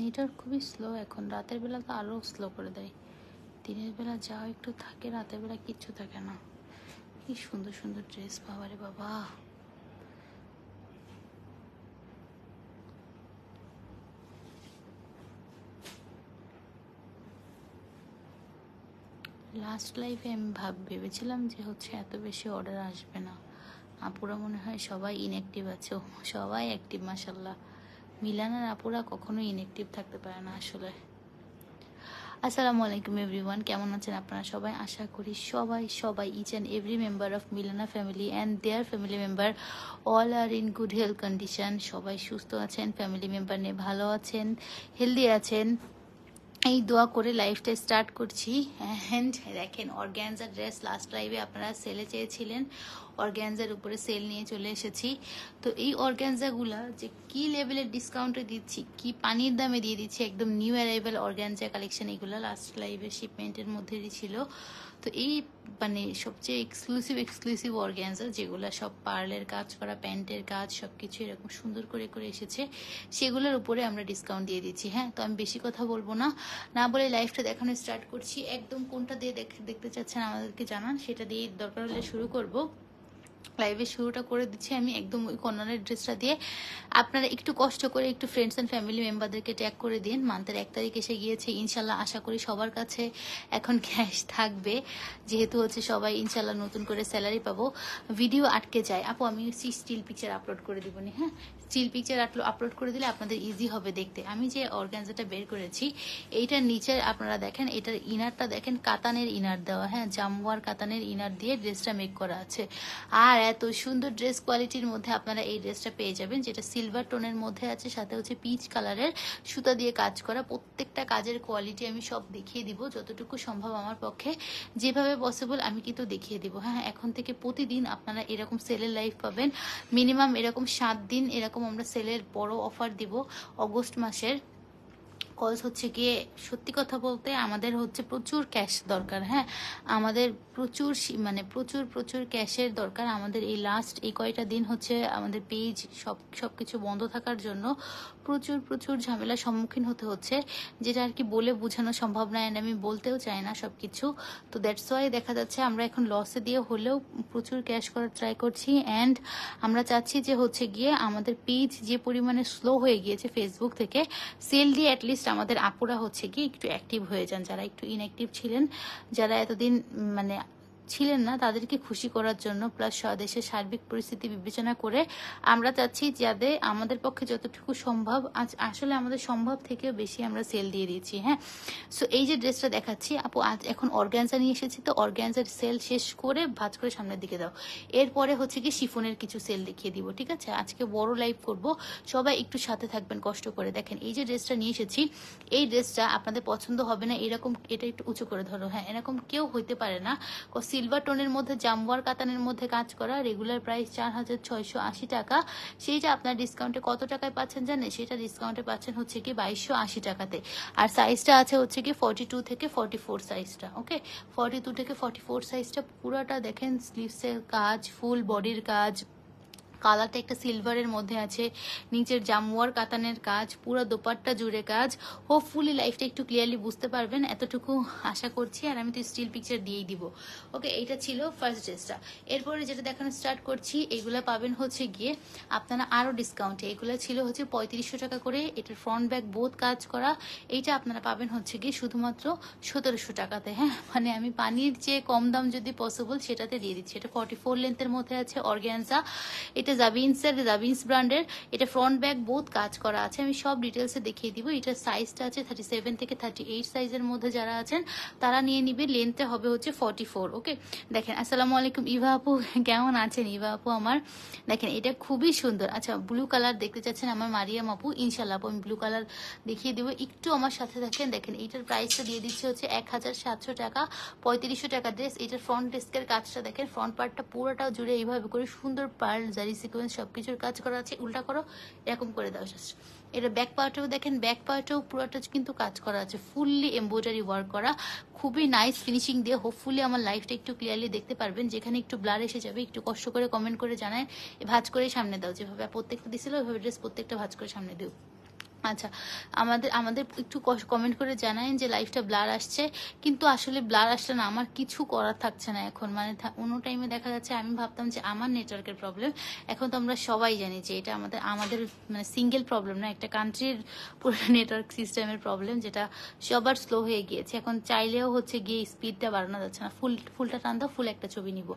Network খুবই slow এখন রাতের বেলা তো আরও স্লো করে দেয় দিনের বেলা যা একটু থাকে রাতের বেলা কিচ্ছু থাকে না কি সুন্দর সুন্দর ড্রেস পাওয়া রে বাবা লাস্ট লাইফে আমি ভাব ভেবেছিলাম যে হচ্ছে এত বেশি অর্ডার আসবে না আপুরা মনে হয় সবাই ইনঅ্যাক্টিভ আছে সবাই অ্যাক্টিভ মাসাল্লাহ মিলানের আপুরা কখনোই ইনএক্টিভ থাকতে পারে না আসলে আসসালামু আলাইকুম এভরিওয়ান কেমন আছেন আপনারা সবাই আশা করি সবাই সবাই each and every member of Milana family and their family member all are in good health condition সবাই সুস্থ আছেন ফ্যামিলি মেম্বার নিয়ে ভালো আছেন হেলদি আছেন এই দোয়া করে লাইফটা স্টার্ট করছি অ্যান্ড দেখেন অর্গ্যানজা ড্রেস লাস্ট লাইভে আপনারা সেলে চেয়েছিলেন অর্গ্যানজার উপরে সেল নিয়ে চলে এসেছি তো এই অর্গ্যানজাগুলা যে কি লেভেলের ডিসকাউন্টে দিচ্ছি কি পানির দামে দিয়ে দিচ্ছি একদম নিউ অ্যারাইভাল অর্গ্যানজা কালেকশন এগুলো লাস্ট লাইভের শিপমেন্টের মধ্যেই ছিল তো এই মানে সবচেয়ে এক্সক্লুসিভ এক্সক্লুসিভ অর্গ্যানজা যেগুলো সব পার্লের কাজ করা প্যান্টের কাজ সব কিছু এরকম সুন্দর করে করে এসেছে সেগুলোর উপরে আমরা ডিসকাউন্ট দিয়ে দিচ্ছি হ্যাঁ তো আমি বেশি কথা বলবো না না বলে লাইফটা দেখানো স্টার্ট করছি একদম কোনটা দিয়ে দেখতে চাচ্ছেন আমাদেরকে জানান সেটা দিয়ে দরকার হলে শুরু করবো লাইভে শুরুটা করে দিচ্ছি আমি একদম ওই কন্যানের ড্রেসটা দিয়ে আপনারা একটু কষ্ট করে একটু ফ্রেন্ডস অ্যান্ড ফ্যামিলি মেম্বারদেরকে ট্যাগ করে দিন মান্থের এক তারিখ এসে গিয়েছে ইনশাল্লাহ আশা করি সবার কাছে এখন ক্যাশ থাকবে যেহেতু হচ্ছে সবাই ইনশাল্লাহ নতুন করে স্যালারি পাবো ভিডিও আটকে যায় আপু আমি স্টিল পিকচার আপলোড করে দিবনি হ্যাঁ স্টিল পিকচার আপলোড করে দিলে আপনাদের ইজি হবে দেখতে আমি যে অর্গ্যানজাটা বের করেছি এইটার নিচে আপনারা দেখেন এটার ইনারটা দেখেন কাতানের ইনার দেওয়া হ্যাঁ জামুয়ার কাতানের ইনার দিয়ে ড্রেসটা মেক করা আছে আর এত সুন্দর ড্রেস কোয়ালিটির মধ্যে আপনারা এই ড্রেসটা পেয়ে যাবেন যেটা সিলভার টোনের মধ্যে আছে সাথে হচ্ছে পিচ কালারের সুতা দিয়ে কাজ করা প্রত্যেকটা কাজের কোয়ালিটি আমি সব দেখিয়ে দিব যতটুকু সম্ভব আমার পক্ষে যেভাবে পসিবল আমি কিন্তু দেখিয়ে দিব হ্যাঁ, হ্যাঁ এখন থেকে প্রতিদিন আপনারা এরকম সেলের লাইফ পাবেন মিনিমাম এরকম সাত দিন এরকম এরকম আমরা সেলের বড় অফার দিব অগস্ট মাসের কজ হচ্ছে গিয়ে সত্যি কথা বলতে আমাদের হচ্ছে প্রচুর ক্যাশ দরকার হ্যাঁ আমাদের প্রচুর মানে প্রচুর প্রচুর ক্যাশের দরকার আমাদের এই লাস্ট এই কয়টা দিন হচ্ছে আমাদের পেজ সব সব কিছু বন্ধ থাকার জন্য প্রচুর প্রচুর ঝামেলার সম্মুখীন হতে হচ্ছে যেটা আর কি বলে বোঝানো সম্ভব না অ্যান্ড আমি বলতেও চাই না সব কিছু তো দ্যাটস ওয়াই দেখা যাচ্ছে আমরা এখন লসে দিয়ে হলেও প্রচুর ক্যাশ করার ট্রাই করছি অ্যান্ড আমরা চাচ্ছি যে হচ্ছে গিয়ে আমাদের পেজ যে পরিমাণে স্লো হয়ে গিয়েছে ফেসবুক থেকে সেল দিয়ে অ্যাটলিস্ট আমাদের আপুরা হচ্ছে কি একটু অ্যাক্টিভ হয়ে যান যারা একটু ইনঅ্যাক্টিভ ছিলেন যারা এতদিন মানে ছিলেন না তাদেরকে খুশি করার জন্য প্লাস স্বদেশের সার্বিক পরিস্থিতি বিবেচনা করে আমরা চাচ্ছি যাতে আমাদের পক্ষে যতটুকু সম্ভব আজ আসলে আমাদের সম্ভব থেকেও বেশি আমরা সেল দিয়ে দিয়েছি হ্যাঁ সো এই যে ড্রেসটা দেখাচ্ছি আপু আজ এখন অর্গ্যানজা নিয়ে এসেছি তো অর্গ্যানজার সেল শেষ করে ভাজ করে সামনের দিকে দাও এরপরে হচ্ছে কি শিফনের কিছু সেল দেখিয়ে দিব ঠিক আছে আজকে বড় লাইভ করব সবাই একটু সাথে থাকবেন কষ্ট করে দেখেন এই যে ড্রেসটা নিয়ে এসেছি এই ড্রেসটা আপনাদের পছন্দ হবে না এরকম এটা একটু উঁচু করে ধরো হ্যাঁ এরকম কেউ হইতে পারে না সিলভার টোনের মধ্যে জাম্বার কাতানের মধ্যে কাজ করা রেগুলার প্রাইস চার হাজার ছয়শো আশি টাকা সেইটা আপনার ডিসকাউন্টে কত টাকায় পাচ্ছেন জানেন সেটা ডিসকাউন্টে পাচ্ছেন হচ্ছে কি বাইশশো আশি টাকাতে আর সাইজটা আছে হচ্ছে কি ফর্টি টু থেকে ফর্টি ফোর সাইজটা ওকে ফর্টি টু থেকে ফর্টি ফোর সাইজটা পুরোটা দেখেন স্লিভসের কাজ ফুল বডির কাজ কালারটা একটা সিলভারের মধ্যে আছে নিচের জামুয়ার কাতানের কাজ পুরো দোপাট্টা জুড়ে কাজ হোপফুলি লাইফটা একটু ক্লিয়ারলি বুঝতে পারবেন এতটুকু আশা করছি আর আমি তো স্টিল পিকচার দিয়েই দিব ওকে এইটা ছিল ফার্স্ট ড্রেসটা এরপরে যেটা দেখানো স্টার্ট করছি এগুলো পাবেন হচ্ছে গিয়ে আপনারা আরও ডিসকাউন্টে এগুলো ছিল হচ্ছে পঁয়ত্রিশশো টাকা করে এটার ফ্রন্ট ব্যাক বোধ কাজ করা এইটা আপনারা পাবেন হচ্ছে গিয়ে শুধুমাত্র সতেরোশো টাকাতে হ্যাঁ মানে আমি পানির যে কম দাম যদি পসিবল সেটাতে দিয়ে দিচ্ছি এটা ফর্টি ফোর লেন্থের মধ্যে আছে অর্গ্যানজা এটা এটা জাবিন্সের জাবিন্স ব্র্যান্ডের এটা ফ্রন্ট ব্যাক বহুত কাজ করা আছে আমি সব ডিটেলসে দেখিয়ে দিব এটার সাইজটা আছে থার্টি সেভেন থেকে থার্টি এইট সাইজের মধ্যে যারা আছেন তারা নিয়ে নিবে লেন্থে হবে হচ্ছে ফর্টি ফোর ওকে দেখেন আসসালামু আলাইকুম ইভা আপু কেমন আছেন ইভা আপু আমার দেখেন এটা খুবই সুন্দর আচ্ছা ব্লু কালার দেখতে চাচ্ছেন আমার মারিয়াম আপু ইনশাল্লাহ আপু আমি ব্লু কালার দেখিয়ে দেবো একটু আমার সাথে থাকেন দেখেন এইটার প্রাইসটা দিয়ে দিচ্ছে হচ্ছে এক হাজার সাতশো টাকা পঁয়ত্রিশশো টাকা ড্রেস এটার ফ্রন্ট ডেস্কের কাজটা দেখেন ফ্রন্ট পার্টটা পুরোটা জুড়ে এইভাবে করে সুন্দর পার্ল জারি সিকোয়েন্স সব কিছুর কাজ করা আছে উল্টা করো এরকম করে দাও আছে এটা ব্যাক পার্টেও দেখেন ব্যাক পার্টেও পুরোটা কিন্তু কাজ করা আছে ফুললি এমব্রয়ডারি ওয়ার্ক করা খুবই নাইস ফিনিশিং দিয়ে হোপফুলি আমার লাইফটা একটু ক্লিয়ারলি দেখতে পারবেন যেখানে একটু ব্লার এসে যাবে একটু কষ্ট করে কমেন্ট করে জানায় ভাজ করে সামনে দাও যেভাবে প্রত্যেকটা দিছিল ওইভাবে ড্রেস প্রত্যেকটা ভাজ করে সামনে দিও আচ্ছা আমাদের আমাদের একটু কমেন্ট করে জানায় যে লাইফটা ব্লার আসছে কিন্তু আসলে ব্লার আসছে না আমার কিছু করার থাকছে না এখন মানে অন্য টাইমে দেখা যাচ্ছে আমি ভাবতাম যে আমার নেটওয়ার্কের প্রবলেম এখন তো আমরা সবাই জানি যে এটা আমাদের আমাদের মানে সিঙ্গেল প্রবলেম না একটা কান্ট্রির পুরো নেটওয়ার্ক সিস্টেমের প্রবলেম যেটা সবার স্লো হয়ে গিয়েছে এখন চাইলেও হচ্ছে গিয়ে স্পিডটা বাড়ানো যাচ্ছে না ফুল ফুলটা টান দাও ফুল একটা ছবি নিব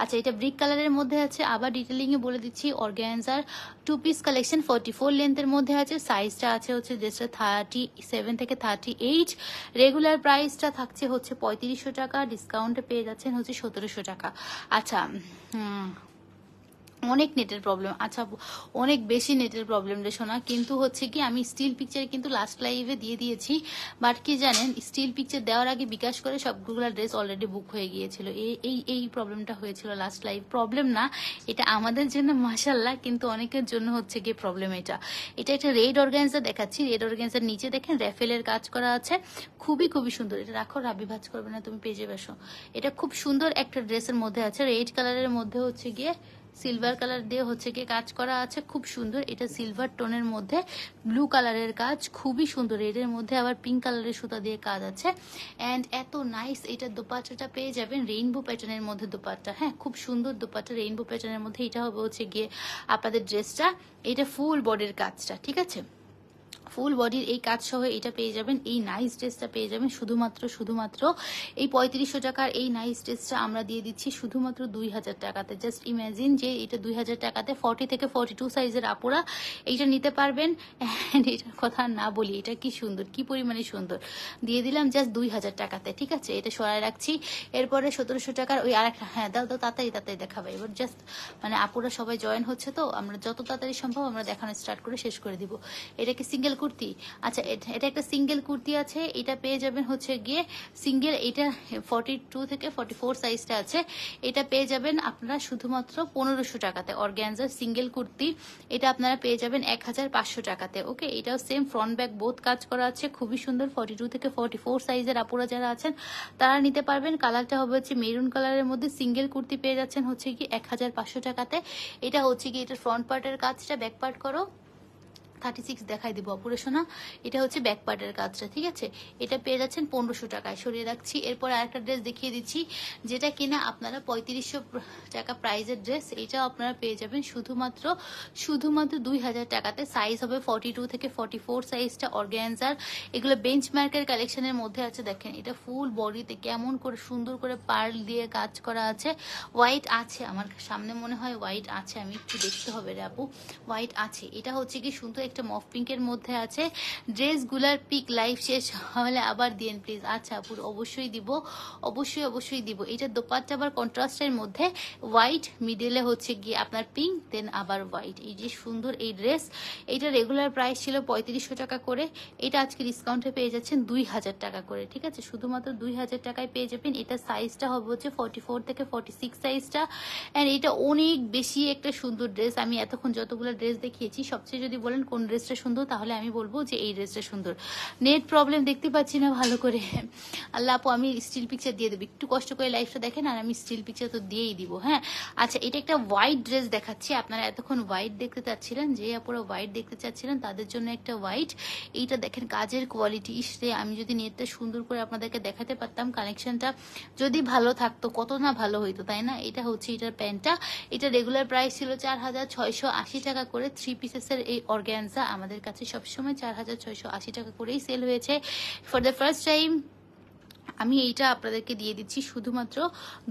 আচ্ছা এটা ব্রিক কালারের মধ্যে আছে আবার ডিটেলিংয়ে বলে দিচ্ছি অর্গ্যানজার two piece collection forty four লেন্থের মধ্যে আছে সাইজটা আছে হচ্ছে ড্রেসটা থার্টি সেভেন থেকে থার্টি এইট রেগুলার প্রাইসটা থাকছে হচ্ছে পঁয়ত্রিশশো টাকা ডিসকাউন্টে পেয়ে যাচ্ছেন হচ্ছে সতেরোশো টাকা আচ্ছা অনেক নেটের প্রবলেম আচ্ছা অনেক বেশি নেটের প্রবলেম রে শোনা কিন্তু হচ্ছে কি আমি স্টিল পিকচার কিন্তু লাস্ট লাইভে দিয়ে দিয়েছি বাট কি জানেন স্টিল পিকচার দেওয়ার আগে বিকাশ করে সবগুলো ড্রেস অলরেডি বুক হয়ে গিয়েছিল এই এই প্রবলেমটা হয়েছিল লাস্ট লাইভ প্রবলেম না এটা আমাদের জন্য মাসাল্লাহ কিন্তু অনেকের জন্য হচ্ছে গিয়ে প্রবলেম এটা এটা একটা রেড অর্গানজার দেখাচ্ছি রেড অর্গানজার নিচে দেখেন র্যাফেলের কাজ করা আছে খুবই খুবই সুন্দর এটা রাখো রাবি ভাজ করবে না তুমি পেজে বেসো এটা খুব সুন্দর একটা ড্রেসের মধ্যে আছে রেড কালারের মধ্যে হচ্ছে গিয়ে সিলভার কালার দিয়ে হচ্ছে কি কাজ করা আছে খুব সুন্দর এটা সিলভার টোনের মধ্যে ব্লু কালারের কাজ খুবই সুন্দর এটার মধ্যে আবার পিঙ্ক কালারের সুতা দিয়ে কাজ আছে অ্যান্ড এত নাইস এটা দোপাট্টাটা পেয়ে যাবেন রেইনবো প্যাটার্নের মধ্যে দোপাট্টা হ্যাঁ খুব সুন্দর দোপাট্টা রেইনবো প্যাটার্নের মধ্যে এটা হবে হচ্ছে গিয়ে আপনাদের ড্রেসটা এটা ফুল বডির কাজটা ঠিক আছে ফুল বডির এই কাজ সহ এটা পেয়ে যাবেন এই নাইস ড্রেসটা পেয়ে যাবেন শুধুমাত্র শুধুমাত্র এই পঁয়ত্রিশশো টাকার এই নাইস ড্রেসটা আমরা দিয়ে দিচ্ছি শুধুমাত্র দুই হাজার টাকাতে জাস্ট ইম্যাজিন যে এটা দুই হাজার টাকাতে ফর্টি থেকে ফর্টি টু সাইজের আপুরা এইটা নিতে পারবেন এটার কথা না বলি এটা কি সুন্দর কি পরিমাণে সুন্দর দিয়ে দিলাম জাস্ট দুই হাজার টাকাতে ঠিক আছে এটা সরাই রাখছি এরপরে সতেরোশো টাকার ওই আরেকটা হ্যাঁ দাদা দাও তাড়াতাড়ি তাতে দেখাবে এবার জাস্ট মানে আপুরা সবাই জয়েন হচ্ছে তো আমরা যত তাড়াতাড়ি সম্ভব আমরা দেখানো স্টার্ট করে শেষ করে দিব এটাকে সিঙ্গেল কুর্তি আচ্ছা এটা একটা সিঙ্গেল কুর্তি আছে এটা পেয়ে যাবেন হচ্ছে গিয়ে সিঙ্গেল এটা ফর্টি টু থেকে ফর্টি ফোর সাইজটা আছে এটা পেয়ে যাবেন আপনারা শুধুমাত্র পনেরোশো টাকাতে অর্গ্যানজার সিঙ্গেল কুর্তি এটা আপনারা পেয়ে যাবেন এক হাজার পাঁচশো টাকাতে ওকে এটাও সেম ফ্রন্ট ব্যাক বোধ কাজ করা আছে খুবই সুন্দর ফর্টি টু থেকে ফর্টি ফোর সাইজের আপুরা যারা আছেন তারা নিতে পারবেন কালারটা হবে হচ্ছে মেরুন কালারের মধ্যে সিঙ্গেল কুর্তি পেয়ে যাচ্ছেন হচ্ছে কি এক হাজার পাঁচশো টাকাতে এটা হচ্ছে কি এটা ফ্রন্ট পার্টের কাজটা ব্যাক পার্ট করো থার্টি সিক্স দেখাই দেবো অপারেশনা এটা হচ্ছে ব্যাক পার্টের কাজটা ঠিক আছে এটা পেয়ে যাচ্ছেন পনেরোশো টাকায় সরিয়ে রাখছি এরপর আরেকটা ড্রেস দেখিয়ে দিচ্ছি যেটা কিনা আপনারা পঁয়ত্রিশশো টাকা প্রাইজের ড্রেস এটা আপনারা পেয়ে যাবেন শুধুমাত্র শুধুমাত্র দুই হাজার টাকাতে সাইজ হবে ফর্টি টু থেকে ফর্টি ফোর সাইজটা অর্গ্যানজার এগুলো বেঞ্চ মার্কের কালেকশনের মধ্যে আছে দেখেন এটা ফুল বডিতে কেমন করে সুন্দর করে পার্ল দিয়ে কাজ করা আছে হোয়াইট আছে আমার সামনে মনে হয় হোয়াইট আছে আমি একটু দেখতে হবে রে আপু হোয়াইট আছে এটা হচ্ছে কি সুন্দর একটা মফ পিঙ্কের মধ্যে আছে ড্রেসগুলার পিক লাইফ শেষ হলে আবার দিন প্লিজ আচ্ছা আপুর অবশ্যই দিব অবশ্যই অবশ্যই দিব এটা দোপাট্টা আবার কন্ট্রাস্টের মধ্যে হোয়াইট মিডেলে হচ্ছে গিয়ে আপনার পিঙ্ক দেন আবার হোয়াইট এই যে সুন্দর এই ড্রেস এটা রেগুলার প্রাইস ছিল পঁয়ত্রিশশো টাকা করে এটা আজকে ডিসকাউন্টে পেয়ে যাচ্ছেন দুই হাজার টাকা করে ঠিক আছে শুধুমাত্র দুই হাজার টাকায় পেয়ে যাবেন এটা সাইজটা হবে হচ্ছে ফর্টি ফোর থেকে ফর্টি সিক্স সাইজটা অ্যান্ড এটা অনেক বেশি একটা সুন্দর ড্রেস আমি এতক্ষণ যতগুলো ড্রেস দেখিয়েছি সবচেয়ে যদি বলেন কোন কোন ড্রেসটা সুন্দর তাহলে আমি বলবো যে এই ড্রেসটা সুন্দর নেট প্রবলেম দেখতে পাচ্ছি না ভালো করে আল্লাহ আপু আমি স্টিল পিকচার দিয়ে দেবো একটু কষ্ট করে লাইফটা দেখেন আর আমি স্টিল পিকচার তো দিয়েই দিব হ্যাঁ আচ্ছা এটা একটা হোয়াইট ড্রেস দেখাচ্ছি আপনারা এতক্ষণ হোয়াইট দেখতে চাচ্ছিলেন যে আপুরা হোয়াইট দেখতে চাচ্ছিলেন তাদের জন্য একটা হোয়াইট এইটা দেখেন কাজের কোয়ালিটি ইসরে আমি যদি নেটটা সুন্দর করে আপনাদেরকে দেখাতে পারতাম কানেকশনটা যদি ভালো থাকতো কত না ভালো হইতো তাই না এটা হচ্ছে এটার প্যান্টটা এটা রেগুলার প্রাইস ছিল চার হাজার ছয়শো আশি টাকা করে থ্রি পিসেসের এই অর্গ্যান স্ট্যান্সা আমাদের কাছে সবসময় চার হাজার ছয়শো আশি টাকা করেই সেল হয়েছে ফর দ্য ফার্স্ট টাইম আমি এইটা আপনাদেরকে দিয়ে দিচ্ছি শুধুমাত্র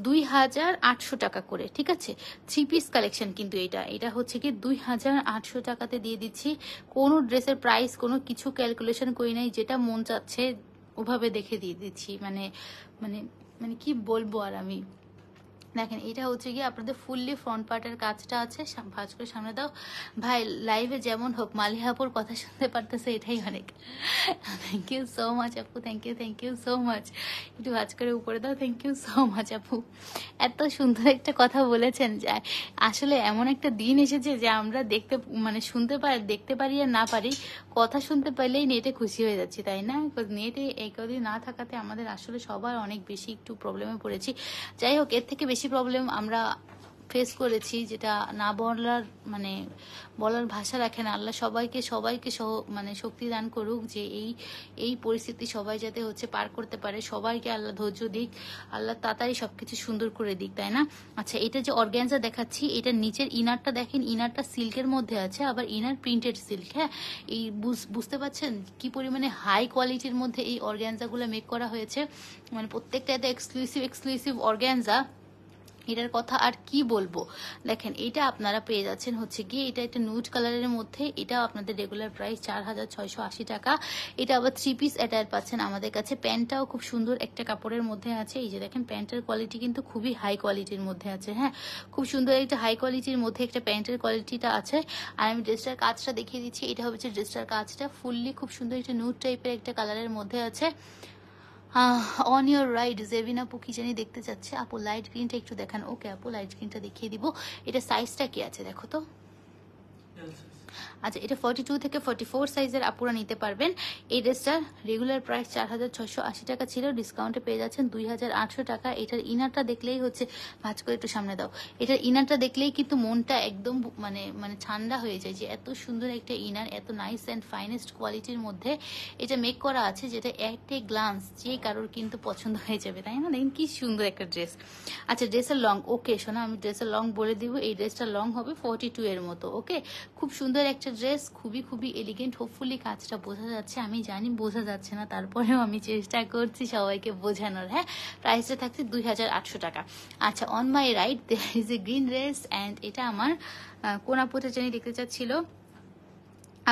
দুই হাজার আটশো টাকা করে ঠিক আছে থ্রি পিস কালেকশন কিন্তু এটা এটা হচ্ছে কি দুই হাজার আটশো টাকাতে দিয়ে দিচ্ছি কোনো ড্রেসের প্রাইস কোনো কিছু ক্যালকুলেশন করি নাই যেটা মন চাচ্ছে ওভাবে দেখে দিয়ে দিচ্ছি মানে মানে মানে কি বলবো আর আমি দেখেন এটা হচ্ছে গিয়ে আপনাদের ফুললি ফ্রন্ট পার্টের কাজটা আছে ভাজ করে সামনে দাও ভাই লাইভে যেমন হোক মালিহাপুর কথা শুনতে পারতেছে এটাই অনেক থ্যাংক ইউ সো মাচ আপু thank you thank you so much একটু ভাজ করে উপরে দাও থ্যাংক ইউ সো মাচ আপু এত সুন্দর একটা কথা বলেছেন যে আসলে এমন একটা দিন এসেছে যে আমরা দেখতে মানে শুনতে পারি দেখতে পারি আর না পারি কথা শুনতে পারলেই নেটে খুশি হয়ে যাচ্ছি তাই না নেটে এই কদিন না থাকাতে আমাদের আসলে সবার অনেক বেশি একটু প্রবলেমে পড়েছি যাই হোক এর থেকে বেশি বেশি প্রবলেম আমরা ফেস করেছি যেটা না বলার মানে বলার ভাষা রাখে না আল্লাহ সবাইকে সবাইকে সহ মানে শক্তি দান করুক যে এই এই পরিস্থিতি সবাই যাতে হচ্ছে পার করতে পারে সবাইকে আল্লাহ ধৈর্য দিক আল্লাহ তাড়াতাড়ি সবকিছু সুন্দর করে দিক তাই না আচ্ছা এটা যে অর্গ্যানজা দেখাচ্ছি এটা নিচের ইনারটা দেখেন ইনারটা সিল্কের মধ্যে আছে আবার ইনার প্রিন্টেড সিল্ক হ্যাঁ এই বুঝতে পারছেন কি পরিমাণে হাই কোয়ালিটির মধ্যে এই অর্গ্যানজাগুলো মেক করা হয়েছে মানে প্রত্যেকটা এত এক্সক্লুসিভ এক্সক্লুসিভ অর্গ্যানজা এটার কথা আর কি বলবো দেখেন এটা আপনারা পেয়ে যাচ্ছেন হচ্ছে গিয়ে এটা একটা নুড কালারের মধ্যে এটা আপনাদের রেগুলার প্রাইস চার হাজার ছয়শো আশি টাকা এটা আবার থ্রি পিস অ্যাটায়ার পাচ্ছেন আমাদের কাছে প্যান্টটাও খুব সুন্দর একটা কাপড়ের মধ্যে আছে এই যে দেখেন প্যান্টের কোয়ালিটি কিন্তু খুবই হাই কোয়ালিটির মধ্যে আছে হ্যাঁ খুব সুন্দর একটা হাই কোয়ালিটির মধ্যে একটা প্যান্টের কোয়ালিটিটা আছে আর আমি ড্রেসটার কাজটা দেখিয়ে দিচ্ছি এটা হচ্ছে ড্রেসটার কাজটা ফুললি খুব সুন্দর একটা নুড টাইপের একটা কালারের মধ্যে আছে অন ইয়োর রাইড জেভিনা আপু কি জানি দেখতে চাচ্ছে আপু লাইট গ্রিনটা একটু দেখান ওকে আপু লাইট গ্রিনটা দেখিয়ে দিব এটা সাইজটা কি আছে দেখো তো আচ্ছা এটা ফর্টি টু থেকে ফর্টি ফোর সাইজের আপুরা নিতে পারবেন এই ড্রেসটার রেগুলার প্রাইস চার হাজার ছশো আশি টাকা ছিল ডিসকাউন্টে পেয়ে যাচ্ছেন দুই হাজার আটশো টাকা এটার ইনারটা দেখলেই হচ্ছে ভাজ করে একটু সামনে দাও এটার ইনারটা দেখলেই কিন্তু মনটা একদম মানে মানে ঠান্ডা হয়ে যায় যে এত সুন্দর একটা ইনার এত নাইস অ্যান্ড ফাইনেস্ট কোয়ালিটির মধ্যে এটা মেক করা আছে যেটা একটে গ্লান্স যে কারোর কিন্তু পছন্দ হয়ে যাবে তাই না দেখেন কি সুন্দর একটা ড্রেস আচ্ছা ড্রেসের লং ওকে শোনা আমি ড্রেসের লং বলে দিব এই ড্রেসটা লং হবে ফর্টি টু এর মতো ওকে খুব সুন্দর সুন্দর একটা ড্রেস খুবই খুবই এলিগেন্ট হোপফুলি কাজটা বোঝা যাচ্ছে আমি জানি বোঝা যাচ্ছে না তারপরেও আমি চেষ্টা করছি সবাইকে বোঝানোর হ্যাঁ প্রাইসটা থাকছে দুই টাকা আচ্ছা on my right there is a green dress and এটা আমার কোনাপথে জানি দেখতে চাচ্ছিল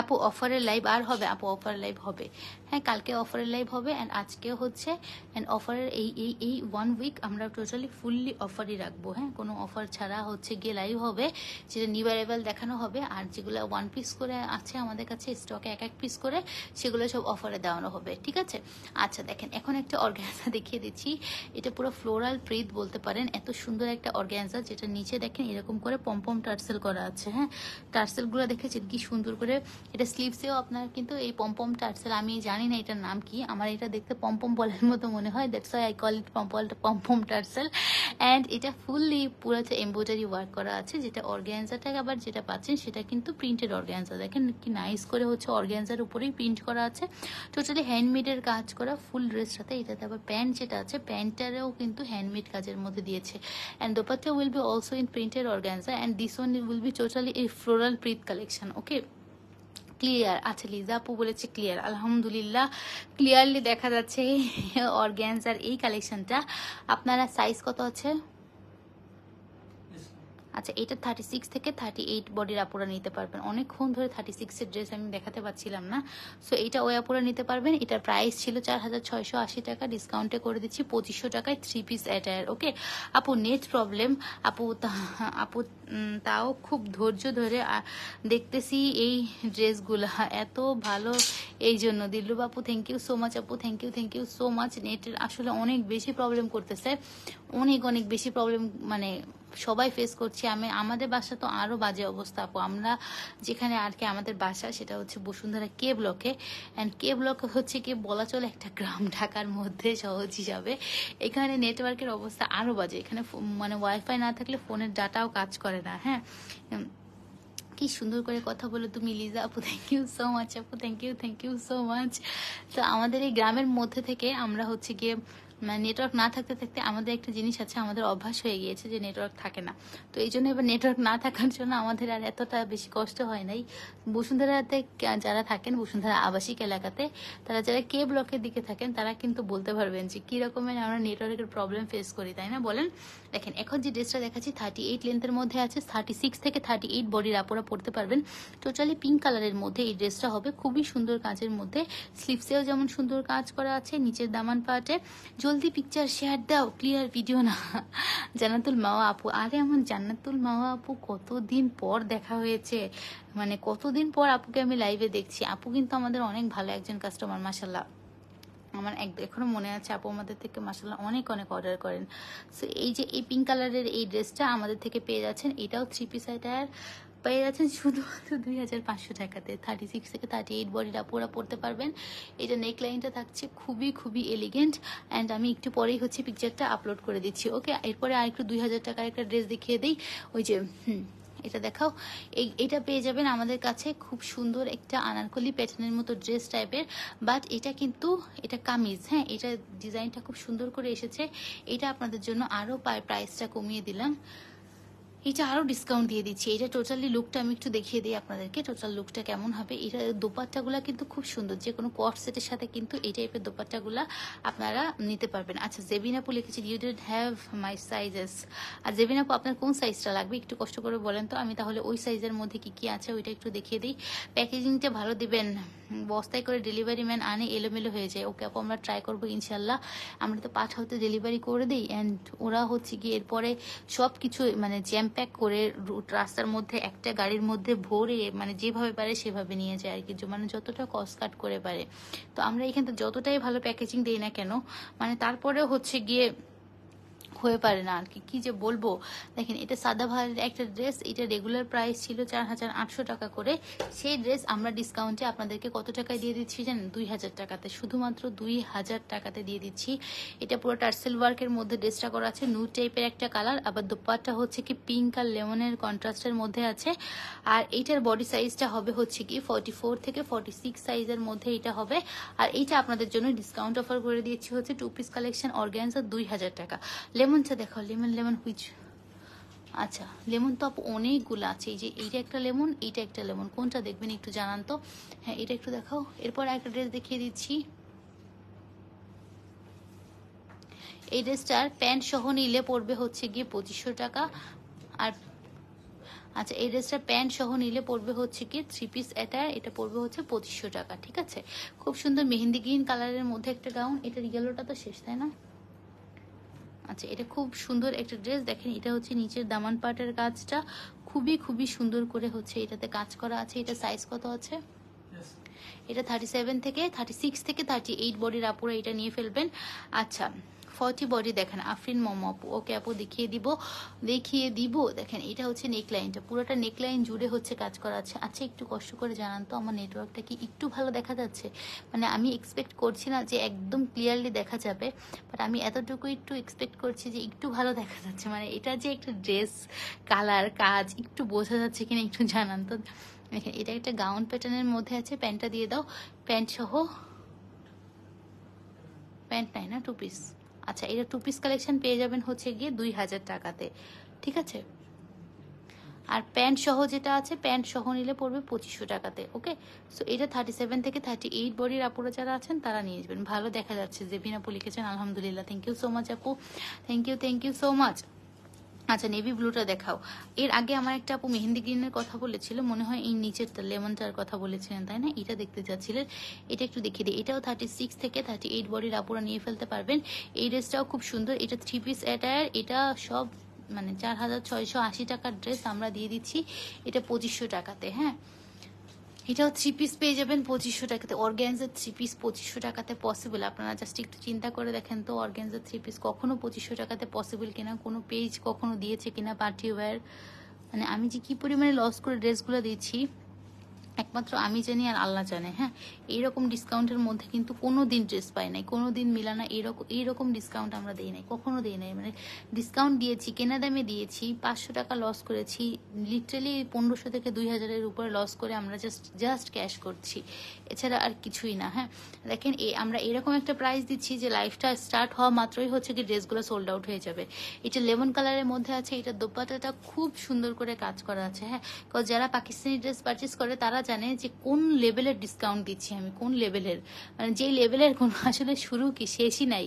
আপু অফারের লাইভ আর হবে আপু অফার লাইভ হবে হ্যাঁ কালকে অফারের লাইভ হবে অ্যান্ড আজকেও হচ্ছে অ্যান্ড অফারের এই এই এই ওয়ান উইক আমরা টোটালি ফুললি অফারই রাখবো হ্যাঁ কোনো অফার ছাড়া হচ্ছে গিয়ে লাইভ হবে যেটা নিবারেবল দেখানো হবে আর যেগুলো ওয়ান পিস করে আছে আমাদের কাছে স্টকে এক এক পিস করে সেগুলো সব অফারে দেওয়ানো হবে ঠিক আছে আচ্ছা দেখেন এখন একটা অর্গ্যানজা দেখিয়ে দিচ্ছি এটা পুরো ফ্লোরাল প্রিত বলতে পারেন এত সুন্দর একটা অর্গ্যানজা যেটা নিচে দেখেন এরকম করে পম্পম টার্সেল করা আছে হ্যাঁ টার্সেলগুলো দেখেছেন কি সুন্দর করে এটা স্লিভসেও আপনার কিন্তু এই পম্পম টার্সেল আমি জানি জানি না এটার নাম কি আমার এটা দেখতে পম্পম বলের মতো মনে হয় that's why I call it pompom pompom tassel and এটা ফুললি হচ্ছে এম্ব্রয়ডারি ওয়ার্ক করা আছে যেটা অর্গ্যান্সাটাকে আবার যেটা পাচ্ছেন সেটা কিন্তু প্রিন্টেড অর্গ্যান্সা দেখেন কি নাইস করে হচ্ছে অর্গ্যান্সার উপরেই প্রিন্ট করা আছে টোটালি হ্যান্ডমেডের কাজ করা ফুল সাথে এটাতে আবার প্যান্ট যেটা আছে প্যান্টটারেও কিন্তু হ্যান্ডমেড কাজের মধ্যে দিয়েছে and dupatta will be also in printed organza and this one will be totally এই floral print collection okay clear আচ্ছা লিজা আপু বলেছে ক্লিয়ার আলহামদুলিল্লাহ ক্লিয়ারলি দেখা যাচ্ছে অর্গ্যান্সার এই কালেকশনটা আপনারা সাইজ কত আছে আচ্ছা এটা থার্টি সিক্স থেকে থার্টি এইট বডির আপুরা নিতে পারবেন অনেকক্ষণ ধরে থার্টি সিক্সের ড্রেস আমি দেখাতে পারছিলাম না সো এটা ওই আপুরা নিতে পারবেন এটার প্রাইস ছিল চার হাজার ছয়শো আশি টাকা ডিসকাউন্টে করে দিচ্ছি পঁচিশশো টাকায় থ্রি পিস অ্যাটায়ার ওকে আপু নেট প্রবলেম আপু আপু তাও খুব ধৈর্য ধরে দেখতেছি এই ড্রেসগুলা এত ভালো এই জন্য দিল্লু বাপু থ্যাংক ইউ সো মাচ আপু thank you thank you so much নেটের আসলে অনেক বেশি প্রবলেম করতেছে অনেক অনেক বেশি প্রবলেম মানে সবাই ফেস করছি আমি আমাদের বাসা তো আরও বাজে অবস্থা আপু আমরা যেখানে আর কি আমাদের বাসা সেটা হচ্ছে বসুন্ধরা কে ব্লকে অ্যান্ড কে ব্লকে হচ্ছে কি বলা চলে একটা গ্রাম ঢাকার মধ্যে সহজ হিসাবে এখানে নেটওয়ার্কের অবস্থা আরও বাজে এখানে মানে ওয়াইফাই না থাকলে ফোনের ডাটাও কাজ করে না হ্যাঁ কি সুন্দর করে কথা বলো তুমি লিজা আপু থ্যাংক ইউ সো মাচ আপু thank you thank you so much তো আমাদের এই গ্রামের মধ্যে থেকে আমরা হচ্ছে গিয়ে মানে নেটওয়ার্ক না থাকতে থাকতে আমাদের একটা জিনিস আছে আমাদের অভ্যাস হয়ে গিয়েছে যে নেটওয়ার্ক থাকে না তো এই জন্য এবার নেটওয়ার্ক না থাকার জন্য আমাদের আর এতটা বেশি কষ্ট হয় নাই বসুন্ধরাতে যারা থাকেন বসুন্ধরা আবাসিক এলাকাতে তারা যারা কে ব্লকের দিকে থাকেন তারা কিন্তু বলতে পারবেন যে কী রকমের আমরা নেটওয়ার্কের প্রবলেম ফেস করি তাই না বলেন দেখেন এখন যে ড্রেসটা দেখাচ্ছি থার্টি এইট লেন্থের মধ্যে আছে থার্টি সিক্স থেকে থার্টি এইট বডির আপোরা পড়তে পারবেন টোটালি পিঙ্ক কালারের মধ্যে এই ড্রেসটা হবে খুবই সুন্দর কাজের মধ্যে স্লিপসেও যেমন সুন্দর কাজ করা আছে নিচের দামান পাটে জলদি পিকচার শেয়ার দাও ক্লিয়ার ভিডিও না জান্নাতুল মাওয়া আপু আরে আমার জান্নাতুল মাওয়া আপু কতদিন পর দেখা হয়েছে মানে কতদিন পর আপুকে আমি লাইভে দেখছি আপু কিন্তু আমাদের অনেক ভালো একজন কাস্টমার মাসাল্লাহ আমার এক এখনও মনে আছে আপু আমাদের থেকে মাসাল্লাহ অনেক অনেক অর্ডার করেন সো এই যে এই পিঙ্ক কালারের এই ড্রেসটা আমাদের থেকে পেয়ে যাচ্ছেন এটাও থ্রি পিস আইটার পেয়ে যাচ্ছেন শুধুমাত্র দুই হাজার পাঁচশো টাকাতে থার্টি সিক্স থেকে থার্টি এইট বডিটা আপুরা পড়তে পারবেন এটা নেক লাইনটা থাকছে খুবই খুবই এলিগেন্ট অ্যান্ড আমি একটু পরেই হচ্ছে পিকচারটা আপলোড করে দিচ্ছি ওকে এরপরে আর একটু দুই হাজার টাকার একটা ড্রেস দেখিয়ে দিই ওই যে এটা দেখাও এই এটা পেয়ে যাবেন আমাদের কাছে খুব সুন্দর একটা আনারকলি প্যাটার্নের মতো ড্রেস টাইপের বাট এটা কিন্তু এটা কামিজ হ্যাঁ এটা ডিজাইনটা খুব সুন্দর করে এসেছে এটা আপনাদের জন্য আরও প্রাইসটা কমিয়ে দিলাম এটা আরও ডিসকাউন্ট দিয়ে দিচ্ছি এটা টোটালি লুকটা আমি একটু দেখিয়ে দিই আপনাদেরকে টোটাল লুকটা কেমন হবে এটা দোপাট্টাগুলা কিন্তু খুব সুন্দর যে কোনো কোয়াট সেটের সাথে কিন্তু এই টাইপের দোপাট্টাগুলা আপনারা নিতে পারবেন আচ্ছা জেবিনাপু লিখেছি you don't have my sizes আর জেবিনাপু আপনার কোন সাইজটা লাগবে একটু কষ্ট করে বলেন তো আমি তাহলে ওই সাইজের মধ্যে কি কি আছে ওইটা একটু দেখিয়ে দিই প্যাকেজিংটা ভালো দিবেন বস্তায় করে ডেলিভারি ম্যান আনে এলোমেলো হয়ে যায় ওকে আপু আমরা ট্রাই করবো ইনশাল্লাহ আমরা তো পাঠাওতে ডেলিভারি করে দিই অ্যান্ড ওরা হচ্ছে কি এরপরে সব কিছু মানে জ্যাম আনপ্যাক করে রাস্তার মধ্যে একটা গাড়ির মধ্যে ভরে মানে যেভাবে পারে সেভাবে নিয়ে যায় আর কি মানে যতটা কস কাট করে পারে তো আমরা এখানে যতটাই ভালো প্যাকেজিং দিই না কেন মানে তারপরে হচ্ছে গিয়ে হয়ে পারে না আর কি কী যে বলবো দেখেন এটা সাদা ভাইয়ের একটা ড্রেস এটা রেগুলার প্রাইস ছিল চার হাজার আটশো টাকা করে সেই ড্রেস আমরা ডিসকাউন্টে আপনাদেরকে কত টাকায় দিয়ে দিচ্ছি জানেন দুই হাজার টাকাতে শুধুমাত্র দুই হাজার টাকাতে দিয়ে দিচ্ছি এটা পুরো টার্সেল ওয়ার্কের মধ্যে ড্রেসটা করা আছে নু টাইপের একটা কালার আবার দোপাট্টা হচ্ছে কি পিঙ্ক আর লেমনের কন্ট্রাস্টের মধ্যে আছে আর এইটার বডি সাইজটা হবে হচ্ছে কি ফর্টি ফোর থেকে ফর্টি সাইজের মধ্যে এটা হবে আর এইটা আপনাদের জন্য ডিসকাউন্ট অফার করে দিয়েছি হচ্ছে টু পিস কালেকশন অর্গ্যান্সার দুই হাজার টাকা লেমন চা দেখাও লেমন লেমন হুইচ আচ্ছা লেমন তো অনেকগুলো আছে এই যে এইটা একটা লেমন এইটা একটা লেমন কোনটা দেখবেন একটু জানান তো হ্যাঁ এটা একটু দেখাও এরপর একটা ড্রেস দেখিয়ে দিচ্ছি এই ড্রেসটার প্যান্ট সহ নিলে পড়বে হচ্ছে গিয়ে পঁচিশশো টাকা আর আচ্ছা এই ড্রেসটা প্যান্ট সহ নিলে পড়বে হচ্ছে কি থ্রি পিস এটা এটা পড়বে হচ্ছে পঁচিশশো টাকা ঠিক আছে খুব সুন্দর মেহেন্দি গ্রিন কালারের মধ্যে একটা গাউন এটার ইয়েলোটা তো শেষ তাই না আচ্ছা এটা খুব সুন্দর একটা ড্রেস দেখেন এটা হচ্ছে নিচের দামান পাটের কাজটা খুবই খুবই সুন্দর করে হচ্ছে এটাতে কাজ করা আছে এটা সাইজ কত আছে এটা থার্টি সেভেন থেকে থার্টি সিক্স থেকে থার্টি এইট বডির আপুরা এটা নিয়ে ফেলবেন আচ্ছা ফর্টি বডি দেখেন আফরিন মম আপু ওকে আপু দেখিয়ে দিব দেখিয়ে দিব দেখেন এটা হচ্ছে নেকলাইনটা পুরোটা নেকলাইন জুড়ে হচ্ছে কাজ করা আছে আচ্ছা একটু কষ্ট করে জানান তো আমার নেটওয়ার্কটা কি একটু ভালো দেখা যাচ্ছে মানে আমি এক্সপেক্ট করছি না যে একদম ক্লিয়ারলি দেখা যাবে বাট আমি এতটুকু একটু এক্সপেক্ট করছি যে একটু ভালো দেখা যাচ্ছে মানে এটা যে একটা ড্রেস কালার কাজ একটু বোঝা যাচ্ছে কিনা একটু জানান তো দেখেন এটা একটা গাউন প্যাটার্নের মধ্যে আছে প্যান্টটা দিয়ে দাও প্যান্ট সহ প্যান্ট নাই না টু পিস আচ্ছা এটা টু পিস কালেকশন পেয়ে যাবেন হচ্ছে গিয়ে দুই হাজার টাকাতে ঠিক আছে আর প্যান্ট সহ যেটা আছে প্যান্ট সহ নিলে পড়বে পঁচিশশো টাকাতে ওকে সো এটা থার্টি সেভেন থেকে থার্টি এইট বডির আপুরা যারা আছেন তারা নিয়ে যাবেন ভালো দেখা যাচ্ছে যে বিনাপু লিখেছেন আলহামদুলিল্লাহ থ্যাংক ইউ সো মাচ আপু thank you thank you so much আচ্ছা নেভি ব্লুটা দেখাও এর আগে আমার একটা আপু মেহেন্দি গ্রিনের কথা বলেছিল মনে হয় এই নিচের লেমনটার কথা বলেছিলেন তাই না এটা দেখতে চাচ্ছিলেন এটা একটু দেখিয়ে দিই এটাও থার্টি সিক্স থেকে থার্টি এইট বডির আপুরা নিয়ে ফেলতে পারবেন এই ড্রেসটাও খুব সুন্দর এটা থ্রি পিস অ্যাটায়ার এটা সব মানে চার হাজার ছয়শো আশি টাকার ড্রেস আমরা দিয়ে দিচ্ছি এটা পঁচিশশো টাকাতে হ্যাঁ এটাও থ্রি পিস পেয়ে যাবেন পঁচিশশো টাকাতে অর্গ্যান্সের থ্রি পিস পঁচিশশো টাকাতে পসিবল আপনারা জাস্ট একটু চিন্তা করে দেখেন তো অর্গ্যান্সের থ্রি পিস কখনো পঁচিশশো টাকাতে পসিবল কিনা কোনো পেজ কখনো দিয়েছে কিনা পার্টি ওয়ার মানে আমি যে কী পরিমাণে লস করে ড্রেসগুলো দিয়েছি একমাত্র আমি জানি আর আল্লাহ জানে হ্যাঁ এইরকম ডিসকাউন্টের মধ্যে কিন্তু কোনো দিন ড্রেস পাই নাই কোনো দিন মিলা না এইরকম এইরকম ডিসকাউন্ট আমরা দিই নাই কখনো দিই নাই মানে ডিসকাউন্ট দিয়েছি কেনা দামে দিয়েছি পাঁচশো টাকা লস করেছি লিটারেলি পনেরোশো থেকে দুই হাজারের উপরে লস করে আমরা জাস্ট জাস্ট ক্যাশ করছি এছাড়া আর কিছুই না হ্যাঁ দেখেন এ আমরা এরকম একটা প্রাইস দিচ্ছি যে লাইফটা স্টার্ট হওয়া মাত্রই হচ্ছে কি ড্রেসগুলো সোল্ড আউট হয়ে যাবে এটা লেমন কালারের মধ্যে আছে এটা দোপাটাটা খুব সুন্দর করে কাজ করা আছে হ্যাঁ যারা পাকিস্তানি ড্রেস পারচেস করে তারা জানে যে কোন লেভেলের ডিসকাউন্ট দিচ্ছি আমি কোন লেভেলের মানে যেই লেভেলের কোনো আসলে শুরু কি শেষই নাই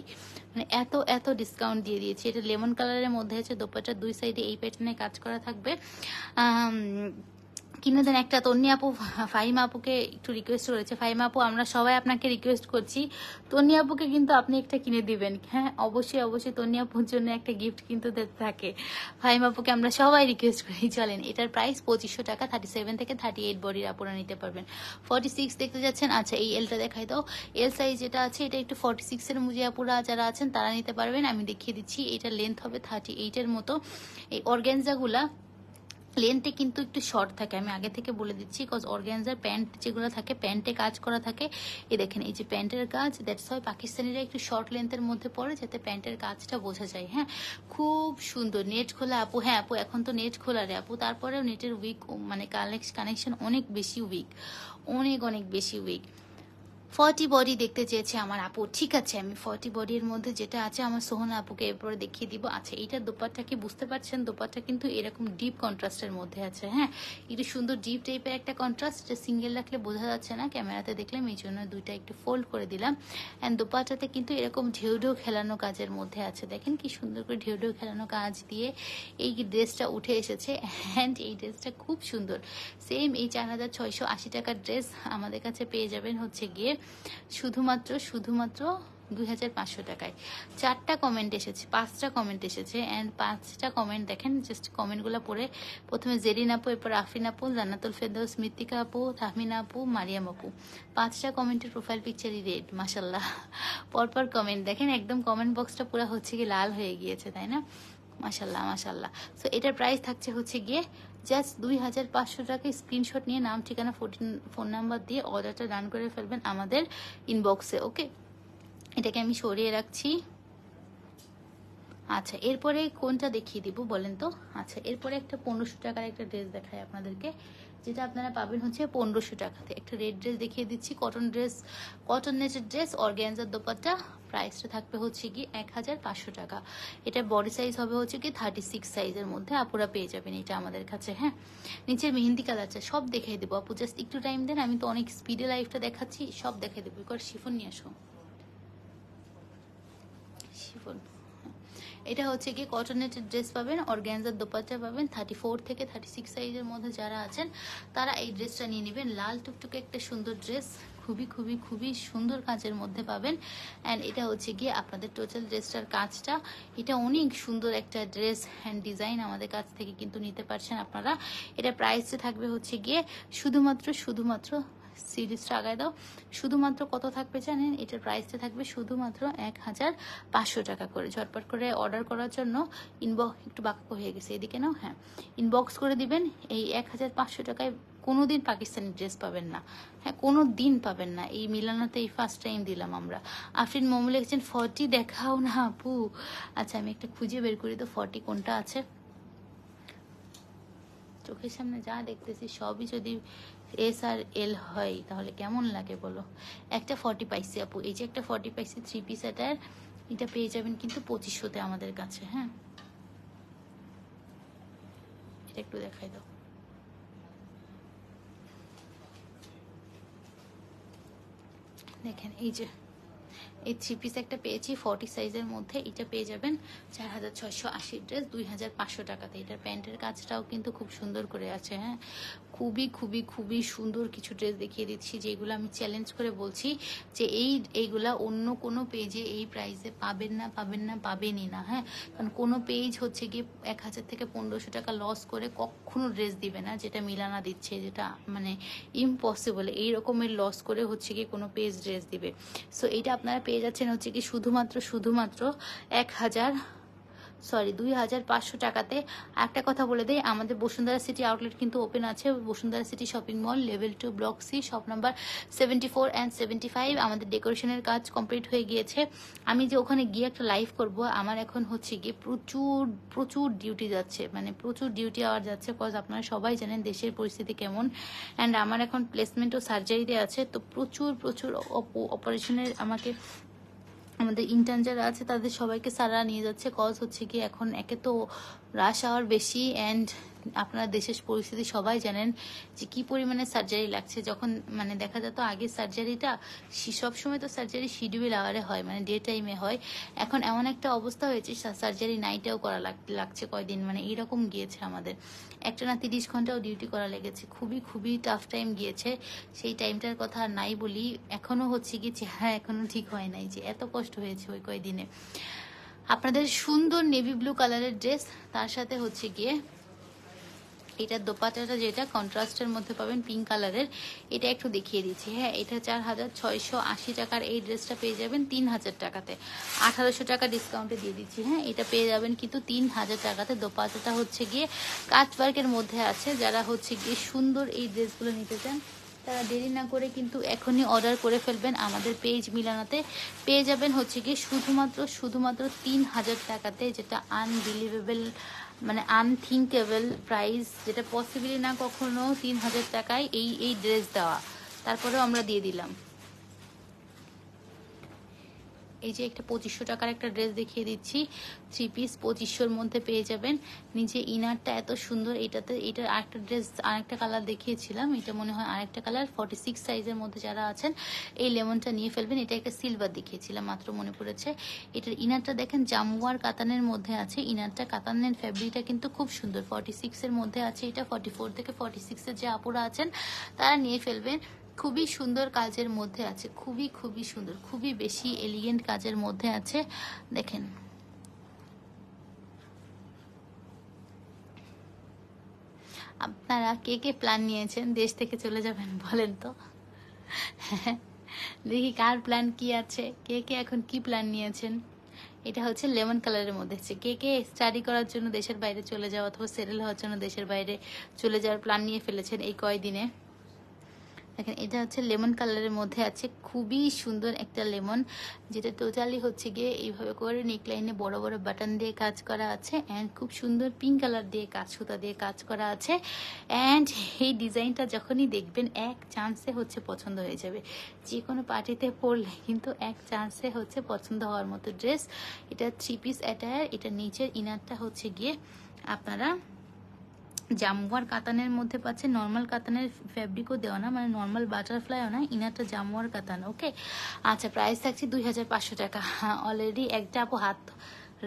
মানে এত এত ডিসকাউন্ট দিয়ে দিয়েছি এটা লেমন কালারের মধ্যে আছে দোপাটার দুই সাইডে এই প্যাটার্নে কাজ করা থাকবে কিনে দেন একটা তন্নি আপু ফাইম আপুকে একটু রিকোয়েস্ট করেছে ফাইম আপু আমরা সবাই আপনাকে রিকোয়েস্ট করছি তন্নি আপুকে কিন্তু আপনি একটা কিনে দিবেন হ্যাঁ অবশ্যই অবশ্যই তন্নি আপুর জন্য একটা গিফট কিন্তু থাকে ফাইম আপুকে আমরা সবাই রিকোয়েস্ট করি চলেন এটার প্রাইস পঁচিশশো টাকা থার্টি সেভেন থেকে থার্টি এইট বডির আপুরা নিতে পারবেন ফর্টি সিক্স দেখতে যাচ্ছেন আচ্ছা এই এলটা দেখাই দাও এল সাইজ যেটা আছে এটা একটু ফর্টি সিক্সের মুজে আপুরা যারা আছেন তারা নিতে পারবেন আমি দেখিয়ে দিচ্ছি এটা লেন্থ হবে থার্টি এইটের মতো এই অর্গ্যানজাগুলা লেন্থে কিন্তু একটু শর্ট থাকে আমি আগে থেকে বলে দিচ্ছি বিকজ অর্গ্যানজার প্যান্ট যেগুলো থাকে প্যান্টে কাজ করা থাকে এ দেখেন এই যে প্যান্টের কাজ দ্যাটস হয় পাকিস্তানিরা একটু শর্ট লেন্থের মধ্যে পড়ে যাতে প্যান্টের কাজটা বোঝা যায় হ্যাঁ খুব সুন্দর নেট খোলা আপু হ্যাঁ আপু এখন তো নেট খোলা রে আপু তারপরেও নেটের উইক মানে কানেকশন অনেক বেশি উইক অনেক অনেক বেশি উইক ফর্টি বডি দেখতে চেয়েছে আমার আপু ঠিক আছে আমি ফর্টি বডির মধ্যে যেটা আছে আমার সোহনা আপুকে এরপরে দেখিয়ে দিব আচ্ছা এইটা দোপারটা কি বুঝতে পারছেন দোপারটা কিন্তু এরকম ডিপ কন্ট্রাস্টের মধ্যে আছে হ্যাঁ একটু সুন্দর ডিপ টাইপের একটা কন্ট্রাস্ট এটা সিঙ্গেল রাখলে বোঝা যাচ্ছে না ক্যামেরাতে দেখলাম এই জন্য দুইটা একটু ফোল্ড করে দিলাম অ্যান্ড দোপারটাতে কিন্তু এরকম ঢেউ ঢেউ খেলানো কাজের মধ্যে আছে দেখেন কি সুন্দর করে ঢেউ ঢেউ খেলানো কাজ দিয়ে এই ড্রেসটা উঠে এসেছে অ্যান্ড এই ড্রেসটা খুব সুন্দর সেম এই চার হাজার ছয়শো আশি টাকার ড্রেস আমাদের কাছে পেয়ে যাবেন হচ্ছে গিয়ে শুধুমাত্র শুধুমাত্র দুই হাজার পাঁচশো টাকায় চারটা কমেন্ট এসেছে পাঁচটা কমেন্ট এসেছে অ্যান্ড পাঁচটা কমেন্ট দেখেন জাস্ট কমেন্টগুলো পড়ে প্রথমে জেরিন আপু এরপর আফরিন আপু জান্নাতুল ফেরদৌস মৃত্তিকা আপু তাহমিনা আপু মারিয়াম আপু পাঁচটা কমেন্টের প্রোফাইল পিকচারই রেড মাসাল্লাহ পরপর কমেন্ট দেখেন একদম কমেন্ট বক্সটা পুরো হচ্ছে কি লাল হয়ে গিয়েছে তাই না মাসাল্লাহ মাসাল্লাহ সো এটার প্রাইস থাকছে হচ্ছে গিয়ে জাস্ট দুই হাজার পাঁচশো টাকা স্ক্রিনশট নিয়ে নাম ঠিকানা ফোন নাম্বার দিয়ে অর্ডারটা ডান করে ফেলবেন আমাদের ইনবক্সে ওকে এটাকে আমি সরিয়ে রাখছি আচ্ছা এরপরে কোনটা দেখিয়ে দিব বলেন তো আচ্ছা এরপরে একটা পনেরোশো টাকার একটা ড্রেস দেখায় আপনাদেরকে যেটা আপনারা পাবেন হচ্ছে পনেরোশো টাকাতে একটা রেড ড্রেস দেখিয়ে দিচ্ছি কটন ড্রেস কটন নেটের ড্রেস অর্গ্যানজার দোপাট্টা প্রাইসটা থাকবে হচ্ছে কি এক হাজার পাঁচশো টাকা এটা বডি সাইজ হবে হচ্ছে কি থার্টি সিক্স সাইজের মধ্যে আপুরা পেয়ে যাবেন এটা আমাদের কাছে হ্যাঁ নিচের মেহেন্দি কালারটা সব দেখাই দেবো আপু জাস্ট একটু টাইম দেন আমি তো অনেক স্পিডে লাইফটা দেখাচ্ছি সব দেখাই দেবো একবার শিফন নিয়ে আসো শিফন এটা হচ্ছে কি কটনের ড্রেস পাবেন অর্গ্যান্জার দোপাচ্চা পাবেন থার্টি ফোর থেকে থার্টি সিক্স সাইজের মধ্যে যারা আছেন তারা এই ড্রেসটা নিয়ে নেবেন লাল টুকটুকে একটা সুন্দর ড্রেস খুবই খুবই খুবই সুন্দর কাঁচের মধ্যে পাবেন অ্যান্ড এটা হচ্ছে গিয়ে আপনাদের টোটাল ড্রেসটার কাজটা এটা অনেক সুন্দর একটা ড্রেস অ্যান্ড ডিজাইন আমাদের কাছ থেকে কিন্তু নিতে পারছেন আপনারা এটা প্রাইসে থাকবে হচ্ছে গিয়ে শুধুমাত্র শুধুমাত্র সিরিজটা আগায় দাও শুধুমাত্র কত থাকবে জানেন এটার প্রাইসটা থাকবে শুধুমাত্র এক হাজার পাঁচশো টাকা করে ঝটপট করে অর্ডার করার জন্য ইনবক্স একটু বাক্য হয়ে গেছে এদিকে নাও হ্যাঁ ইনবক্স করে দিবেন এই এক হাজার পাঁচশো টাকায় কোনো দিন পাকিস্তানি ড্রেস পাবেন না হ্যাঁ কোনো দিন পাবেন না এই মিলানাতে এই ফার্স্ট টাইম দিলাম আমরা আফরিন মোমো লিখেছেন ফর্টি দেখাও না আপু আচ্ছা আমি একটা খুঁজে বের করি তো ফর্টি কোনটা আছে চোখের সামনে যা দেখতেছি সবই যদি এস আর এল হয় তাহলে কেমন লাগে বলো একটা ফর্টি পাইসি আপু এই যে একটা ফর্টি পাইসি থ্রি পিস এটার এটা পেয়ে যাবেন কিন্তু পঁচিশশোতে আমাদের কাছে হ্যাঁ এটা একটু দেখাই দাও দেখেন এই যে এই থ্রি পিস একটা পেয়েছি ফর্টি সাইজের মধ্যে এটা পেয়ে যাবেন চার হাজার ছশো আশি ড্রেস দুই হাজার পাঁচশো টাকাতে এটার প্যান্টের কাজটাও কিন্তু খুব সুন্দর করে আছে হ্যাঁ খুবই খুবই খুবই সুন্দর কিছু ড্রেস দেখিয়ে দিচ্ছি যেগুলো আমি চ্যালেঞ্জ করে বলছি যে এই এইগুলা অন্য কোনো পেজে এই প্রাইসে পাবেন না পাবেন না পাবেনই না হ্যাঁ কারণ কোনো পেজ হচ্ছে গিয়ে এক হাজার থেকে পনেরোশো টাকা লস করে কখনো ড্রেস দিবে না যেটা মিলানা দিচ্ছে যেটা মানে ইম্পসিবল এই রকমের লস করে হচ্ছে গিয়ে কোনো পেজ ড্রেস দিবে সো এটা আপনারা পেয়ে যাচ্ছেন হচ্ছে কি শুধুমাত্র শুধুমাত্র এক হাজার সরি দুই হাজার পাঁচশো টাকাতে একটা কথা বলে দেয় আমাদের বসুন্ধরা সিটি আউটলেট কিন্তু ওপেন আছে Bashundhara city shopping mall level two block C shop number seventy four and seventy five আমাদের ডেকোরেশনের কাজ কমপ্লিট হয়ে গিয়েছে আমি যে ওখানে গিয়ে একটা লাইভ করব আমার এখন হচ্ছে গিয়ে প্রচুর প্রচুর ডিউটি যাচ্ছে মানে প্রচুর ডিউটি আওয়ার যাচ্ছে বিকজ আপনারা সবাই জানেন দেশের পরিস্থিতি কেমন অ্যান্ড আমার এখন প্লেসমেন্ট ও সার্জারিতে আছে তো প্রচুর প্রচুর অপারেশনের আমাকে আমাদের ইন্টার্ন যারা আছে তাদের সবাইকে সারা নিয়ে যাচ্ছে কজ হচ্ছে কি এখন একে তো রাশ আওয়ার বেশি অ্যান্ড আপনারা দেশের পরিস্থিতি সবাই জানেন যে কি পরিমাণে সার্জারি লাগছে যখন মানে দেখা যেত আগে সার্জারিটা সব সময় তো সার্জারি শিডিউল আওয়ারে হয় মানে ডে টাইমে হয় এখন এমন একটা অবস্থা হয়েছে সার্জারি নাইটেও করা লাগছে কয়দিন মানে এরকম গিয়েছে আমাদের একটা না তিরিশ ঘন্টাও ডিউটি করা লেগেছে খুবই খুবই টাফ টাইম গিয়েছে সেই টাইমটার কথা নাই বলি এখনও হচ্ছে কি চেহারা হ্যাঁ, এখনও ঠিক হয় নাই যে এত কষ্ট হয়েছে ওই কয়দিনে আপনাদের সুন্দর নেভি ব্লু কালারের ড্রেস তার সাথে হচ্ছে গিয়ে এটা দোপাটাটা যেটা কন্ট্রাস্টের মধ্যে পাবেন পিঙ্ক কালারের এটা একটু দেখিয়ে দিচ্ছি হ্যাঁ এটা চার হাজার ছয়শো আশি টাকার এই ড্রেসটা পেয়ে যাবেন তিন হাজার টাকাতে আঠারোশো টাকা ডিসকাউন্টে দিয়ে দিচ্ছি হ্যাঁ এটা পেয়ে যাবেন কিন্তু তিন হাজার টাকাতে দোপাটাটা হচ্ছে গিয়ে কাচওয়ার্কের মধ্যে আছে যারা হচ্ছে গিয়ে সুন্দর এই ড্রেসগুলো নিতে চান তারা দেরি না করে কিন্তু এখনই অর্ডার করে ফেলবেন আমাদের পেজ মিলানাতে পেয়ে যাবেন হচ্ছে গিয়ে শুধুমাত্র শুধুমাত্র তিন হাজার টাকাতে যেটা আনবিলিভেবল মানে আনথিঙ্কেবল প্রাইস যেটা পসিবলি না কখনো তিন হাজার টাকায় এই এই ড্রেস দেওয়া তারপরেও আমরা দিয়ে দিলাম এই যে একটা পঁচিশশো টাকার একটা ড্রেস দেখিয়ে দিচ্ছি থ্রি পিস পঁচিশশোর মধ্যে পেয়ে যাবেন নিচে ইনারটা এত সুন্দর এটাতে এটা আরেকটা ড্রেস আরেকটা কালার দেখিয়েছিলাম এটা মনে হয় আরেকটা কালার ফর্টি সিক্স সাইজের মধ্যে যারা আছেন এই লেমনটা নিয়ে ফেলবেন এটা একটা সিলভার দেখিয়েছিলাম মাত্র মনে পড়েছে এটার ইনারটা দেখেন জামুয়ার কাতানের মধ্যে আছে ইনারটা কাতানের ফ্যাব্রিকটা কিন্তু খুব সুন্দর ফর্টি সিক্সের মধ্যে আছে এটা ফর্টি ফোর থেকে ফর্টি সিক্সের যে আপুরা আছেন তারা নিয়ে ফেলবেন খুবই সুন্দর কাজের মধ্যে আছে খুবই খুবই সুন্দর খুবই বেশি এলিগেন্ট কাজের মধ্যে আছে দেখেন আপনারা কে কে প্ল্যান নিয়েছেন দেশ থেকে চলে যাবেন বলেন তো দেখি কার প্ল্যান কি আছে কে কে এখন কি প্ল্যান নিয়েছেন এটা হচ্ছে লেমন কালারের মধ্যে হচ্ছে কে কে স্টাডি করার জন্য দেশের বাইরে চলে যাওয়া অথবা সেটেল হওয়ার জন্য দেশের বাইরে চলে যাওয়ার প্ল্যান নিয়ে ফেলেছেন এই কয়দিনে দেখেন এটা হচ্ছে লেমন কালারের মধ্যে আছে খুবই সুন্দর একটা লেমন যেটা টোটালি হচ্ছে গিয়ে এইভাবে করে নেকলাইনে বড় বড় বাটন দিয়ে কাজ করা আছে অ্যান্ড খুব সুন্দর পিঙ্ক কালার দিয়ে কাজ সুতা দিয়ে কাজ করা আছে অ্যান্ড এই ডিজাইনটা যখনই দেখবেন এক চান্সে হচ্ছে পছন্দ হয়ে যাবে যে কোনো পার্টিতে পরলে কিন্তু এক চান্সে হচ্ছে পছন্দ হওয়ার মতো ড্রেস এটা থ্রি পিস অ্যাটায়ার এটা নিচের ইনারটা হচ্ছে গিয়ে আপনারা জামুয়ার কাতানের মধ্যে পাচ্ছে নর্মাল কাতানের ফ্যাব্রিকও দেওয়া না মানে নর্মাল বাটারফ্লাইও না ইনারটা জামুয়ার কাতান ওকে আচ্ছা প্রাইস থাকছে দুই টাকা অলরেডি হ্যাঁ, একটা আপু হাত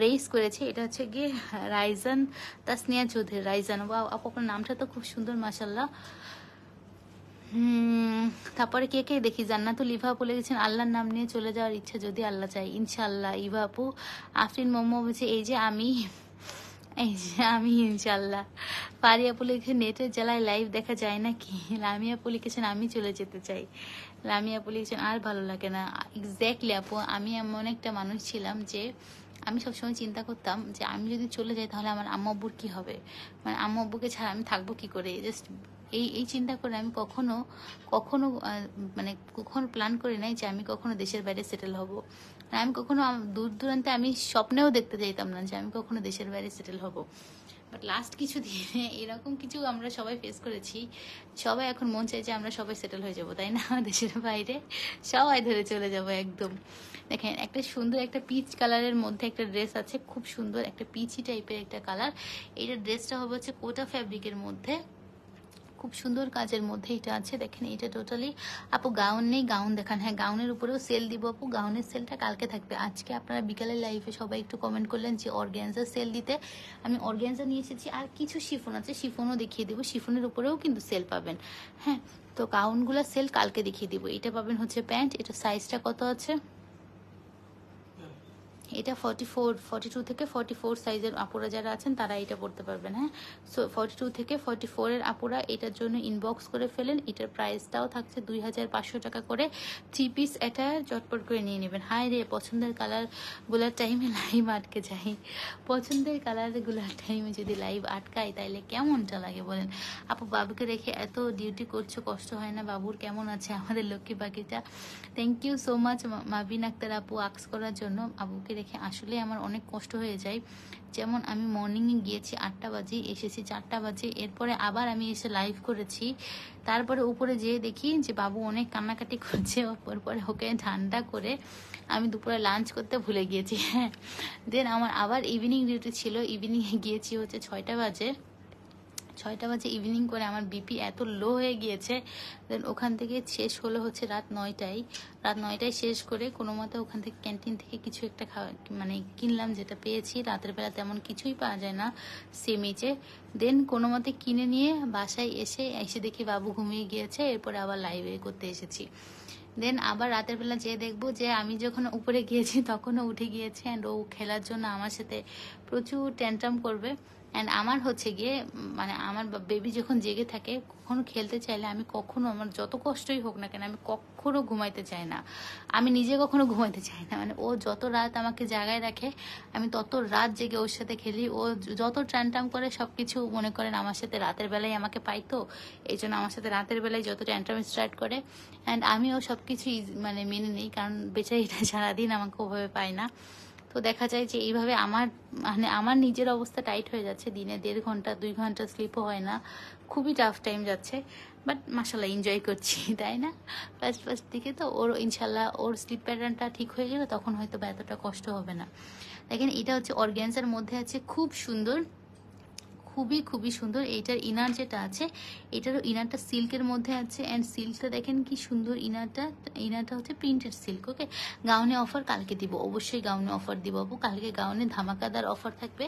রেইস করেছে এটা হচ্ছে গিয়ে রাইজান তাসনিয়া চৌধুরী রাইজান বা আপু আপনার নামটা তো খুব সুন্দর মাসাল্লাহ তারপরে কে কে দেখি জান্নাত ইভা আপু লেগেছেন আল্লাহর নাম নিয়ে চলে যাওয়ার ইচ্ছা যদি আল্লাহ চায় ইনশাল্লাহ ইভা আপু আফরিন মোমো বলছে এই যে আমি এই আমি ইনশাল্লাহ পারিয়া আপু নেটের জ্বালায় লাইভ দেখা যায় না কি লামিয়া আপু লিখেছেন আমি চলে যেতে চাই লামিয়া আপু লিখেছেন আর ভালো লাগে না এক্স্যাক্টলি আপু আমি এমন একটা মানুষ ছিলাম যে আমি সবসময় চিন্তা করতাম যে আমি যদি চলে যাই তাহলে আমার আম্মা আব্বুর কী হবে মানে আম্মাব্বুকে আব্বুকে ছাড়া আমি থাকবো কি করে জাস্ট এই এই চিন্তা করে আমি কখনো কখনো মানে কখনো প্ল্যান করি নাই যে আমি কখনো দেশের বাইরে সেটেল হব আর আমি কখনো দূর দূরান্তে আমি স্বপ্নেও দেখতে চাইতাম না যে আমি কখনো দেশের বাইরে সেটেল হব বাট লাস্ট কিছু দিনে এরকম কিছু আমরা সবাই ফেস করেছি সবাই এখন মন চাই যে আমরা সবাই সেটেল হয়ে যাব তাই না দেশের বাইরে সবাই ধরে চলে যাব একদম দেখেন একটা সুন্দর একটা পিচ কালারের মধ্যে একটা ড্রেস আছে খুব সুন্দর একটা পিচি টাইপের একটা কালার এইটা ড্রেসটা হবে হচ্ছে কোটা ফ্যাব্রিকের মধ্যে খুব সুন্দর কাজের মধ্যে এটা আছে দেখেন এটা টোটালি আপু গাউন নেই গাউন দেখান হ্যাঁ গাউনের উপরেও সেল দিব আপু গাউনের সেলটা কালকে থাকবে আজকে আপনারা বিকালের লাইফে সবাই একটু কমেন্ট করলেন যে অর্গ্যান্সা সেল দিতে আমি অর্গ্যান্সা নিয়ে এসেছি আর কিছু শিফন আছে শিফনও দেখিয়ে দেবো শিফনের উপরেও কিন্তু সেল পাবেন হ্যাঁ তো গাউনগুলো সেল কালকে দেখিয়ে দিব এটা পাবেন হচ্ছে প্যান্ট এটা সাইজটা কত আছে এটা ফর্টি ফোর ফর্টি টু থেকে ফর্টি ফোর সাইজের আপুরা যারা আছেন তারা এটা পড়তে পারবেন হ্যাঁ সো ফর্টি টু থেকে ফর্টি ফোরের আপুরা এটার জন্য ইনবক্স করে ফেলেন এটার প্রাইসটাও থাকছে দুই হাজার পাঁচশো টাকা করে থ্রি পিস এটা চটপট করে নিয়ে নেবেন হাই রে পছন্দের কালার গুলার টাইমে লাইভ আটকে যাই পছন্দের কালার গুলার টাইমে যদি লাইভ আটকায় তাইলে কেমনটা লাগে বলেন আপু বাবুকে রেখে এত ডিউটি করছো কষ্ট হয় না বাবুর কেমন আছে আমাদের লক্ষ্মী পাখিটা thank you so much Mabin Akter আপু আক্স করার জন্য আবুকে রেখে দেখে আসলে আমার অনেক কষ্ট হয়ে যায় যেমন আমি মর্নিংয়ে গিয়েছি আটটা বাজে এসেছি চারটা বাজে এরপরে আবার আমি এসে লাইভ করেছি তারপরে উপরে যেয়ে দেখি যে বাবু অনেক কান্নাকাটি করছে পরে ওকে ঠান্ডা করে আমি দুপুরে লাঞ্চ করতে ভুলে গিয়েছি হ্যাঁ দেন আমার আবার ইভিনিং ডিউটি ছিল ইভিনিংয়ে গিয়েছি হচ্ছে ছয়টা বাজে ছয়টা বাজে ইভিনিং করে আমার বিপি এত লো হয়ে গিয়েছে দেন ওখান থেকে শেষ হলো হচ্ছে রাত নয়টায় রাত নয়টায় শেষ করে কোনো মতে ওখান থেকে ক্যান্টিন থেকে কিছু একটা খাওয়া মানে কিনলাম যেটা পেয়েছি রাতের বেলা তেমন কিছুই পাওয়া যায় না সেমিচে দেন কোনো মতে কিনে নিয়ে বাসায় এসে এসে দেখি বাবু ঘুমিয়ে গিয়েছে এরপরে আবার লাইভে করতে এসেছি দেন আবার রাতের বেলা যেয়ে দেখবো যে আমি যখন উপরে গিয়েছি তখনও উঠে গিয়েছে অ্যান্ড ও খেলার জন্য আমার সাথে প্রচুর ট্যান্টাম করবে অ্যান্ড আমার হচ্ছে গিয়ে মানে আমার বেবি যখন জেগে থাকে কখনো খেলতে চাইলে আমি কখনো আমার যত কষ্টই হোক না কেন আমি কখনো ঘুমাইতে চাই না আমি নিজে কখনো ঘুমাইতে চাই না মানে ও যত রাত আমাকে জাগায় রাখে আমি তত রাত জেগে ওর সাথে খেলি ও যত ট্যান্টাম করে সব কিছু মনে করেন আমার সাথে রাতের বেলায় আমাকে পাইতো এই জন্য আমার সাথে রাতের বেলায় যত ট্যান্টাম স্টার্ট করে অ্যান্ড আমিও সব কিছু মানে মেনে নিই কারণ বেচারিটা সারাদিন আমাকে ওভাবে পাই না তো দেখা যায় যে এইভাবে আমার মানে আমার নিজের অবস্থা টাইট হয়ে যাচ্ছে দিনে দেড় ঘন্টা দুই ঘন্টা স্লিপও হয় না খুবই টাফ টাইম যাচ্ছে বাট মাসাল্লাহ এনজয় করছি তাই না ফার্স্ট ফার্স্ট দিকে তো ওর ইনশাল্লাহ ওর স্লিপ প্যাটার্নটা ঠিক হয়ে গেলে তখন হয়তো বা এতটা কষ্ট হবে না দেখেন এটা হচ্ছে অর্গ্যান্সার মধ্যে আছে খুব সুন্দর খুবই খুবই সুন্দর এইটার ইনার যেটা আছে এটারও ইনারটা সিল্কের মধ্যে আছে অ্যান্ড সিল্কটা দেখেন কি সুন্দর ইনারটা ইনারটা হচ্ছে প্রিন্টেড সিল্ক ওকে গাউনে অফার কালকে দিব অবশ্যই গাউনে অফার দিব আপু কালকে গাউনে ধামাকাদার অফার থাকবে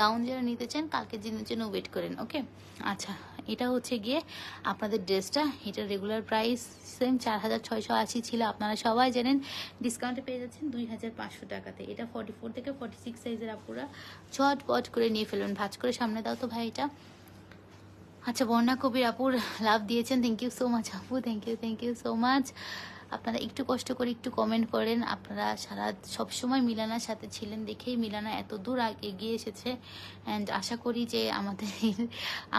গাউন যারা নিতে চান কালকের দিনের জন্য ওয়েট করেন ওকে আচ্ছা এটা হচ্ছে গিয়ে আপনাদের ড্রেসটা এটা রেগুলার প্রাইস সেম চার হাজার ছয়শো আশি ছিল আপনারা সবাই জানেন ডিসকাউন্টে পেয়ে যাচ্ছেন দুই হাজার পাঁচশো টাকাতে এটা ফর্টি ফোর থেকে ফর্টি সিক্স সাইজের আপুরা পট করে নিয়ে ফেলবেন ভাজ করে সামনে দাও তো ভাই এটা আচ্ছা বর্ণা কবির আপুর লাভ দিয়েছেন থ্যাংক ইউ সো মাচ আপু thank you thank you so much আপনারা একটু কষ্ট করে একটু কমেন্ট করেন আপনারা সারা সবসময় মিলানার সাথে ছিলেন দেখেই মিলানা এত দূর এগিয়ে এসেছে অ্যান্ড আশা করি যে আমাদের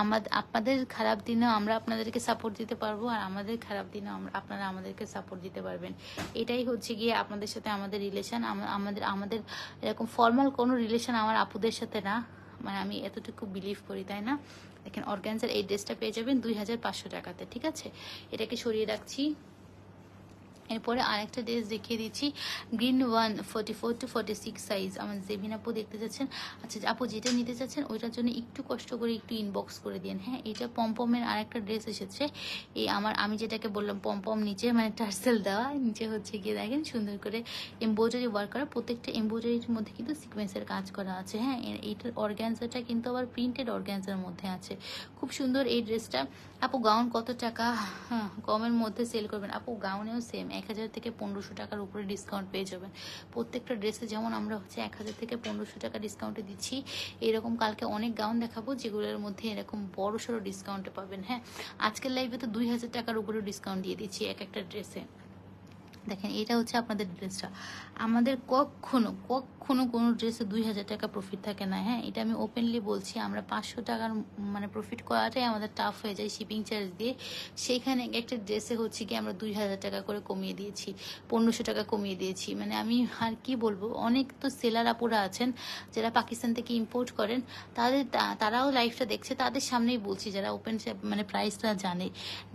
আমাদের আপনাদের খারাপ দিনেও আমরা আপনাদেরকে সাপোর্ট দিতে পারবো আর আমাদের খারাপ দিনেও আমরা আপনারা আমাদেরকে সাপোর্ট দিতে পারবেন এটাই হচ্ছে গিয়ে আপনাদের সাথে আমাদের রিলেশান আমাদের আমাদের এরকম ফর্মাল কোনো রিলেশান আমার আপুদের সাথে না মানে আমি এতটুকু বিলিভ করি তাই না দেখেন অর্গ্যান্সার এই ড্রেসটা পেয়ে যাবেন দুই হাজার পাঁচশো টাকাতে ঠিক আছে এটাকে সরিয়ে রাখছি এরপরে আরেকটা ড্রেস দেখিয়ে দিচ্ছি green one forty four two forty six size আমার জেভিন আপু দেখতে চাচ্ছেন আচ্ছা আপু যেটা নিতে চাচ্ছেন ওইটার জন্য একটু কষ্ট করে একটু ইনবক্স করে দিন হ্যাঁ এটা পম্পমের আরেকটা ড্রেস এসেছে এই আমার আমি যেটাকে বললাম পম্পম নিচে মানে টার্সেল দেওয়া নিচে হচ্ছে গিয়ে দেখেন সুন্দর করে এমব্রয়ডারি ওয়ার্ক করা প্রত্যেকটা এমব্রয়ডারির মধ্যে কিন্তু সিকোয়েন্সের কাজ করা আছে হ্যাঁ এইটার অর্গ্যান্সারটা কিন্তু আবার প্রিন্টেড অর্গ্যান্সার মধ্যে আছে খুব সুন্দর এই ড্রেসটা আপু গাউন কত টাকা কমের হ্যাঁ, মধ্যে সেল করবেন আপু গাউনেও সেম এক হাজার থেকে পনেরোশো টাকার উপরে ডিসকাউন্ট পেয়ে যাবেন প্রত্যেকটা ড্রেসে যেমন আমরা হচ্ছে এক হাজার থেকে পনেরোশো টাকা ডিসকাউন্টে দিচ্ছি এরকম কালকে অনেক গাউন দেখাবো যেগুলোর মধ্যে এরকম বড় সড়ো ডিসকাউন্টে পাবেন হ্যাঁ আজকের লাইভে তো দুই হাজার টাকার উপরে ডিসকাউন্ট দিয়ে দিচ্ছি এক একটা ড্রেসে দেখেন এটা হচ্ছে আপনাদের ড্রেসটা আমাদের কখনো কখনো কোনো ড্রেসে দুই হাজার টাকা প্রফিট থাকে না হ্যাঁ এটা আমি ওপেনলি বলছি আমরা পাঁচশো টাকার মানে প্রফিট করাটাই আমাদের টাফ হয়ে যায় শিপিং চার্জ দিয়ে সেইখানে একটা ড্রেসে হচ্ছে কি আমরা দুই হাজার টাকা করে কমিয়ে দিয়েছি পনেরোশো টাকা কমিয়ে দিয়েছি মানে আমি আর কি বলবো অনেক তো সেলার আপুরা আছেন যারা পাকিস্তান থেকে ইম্পোর্ট করেন তাদের তারাও লাইফটা দেখছে তাদের সামনেই বলছি যারা ওপেন মানে প্রাইসটা জানে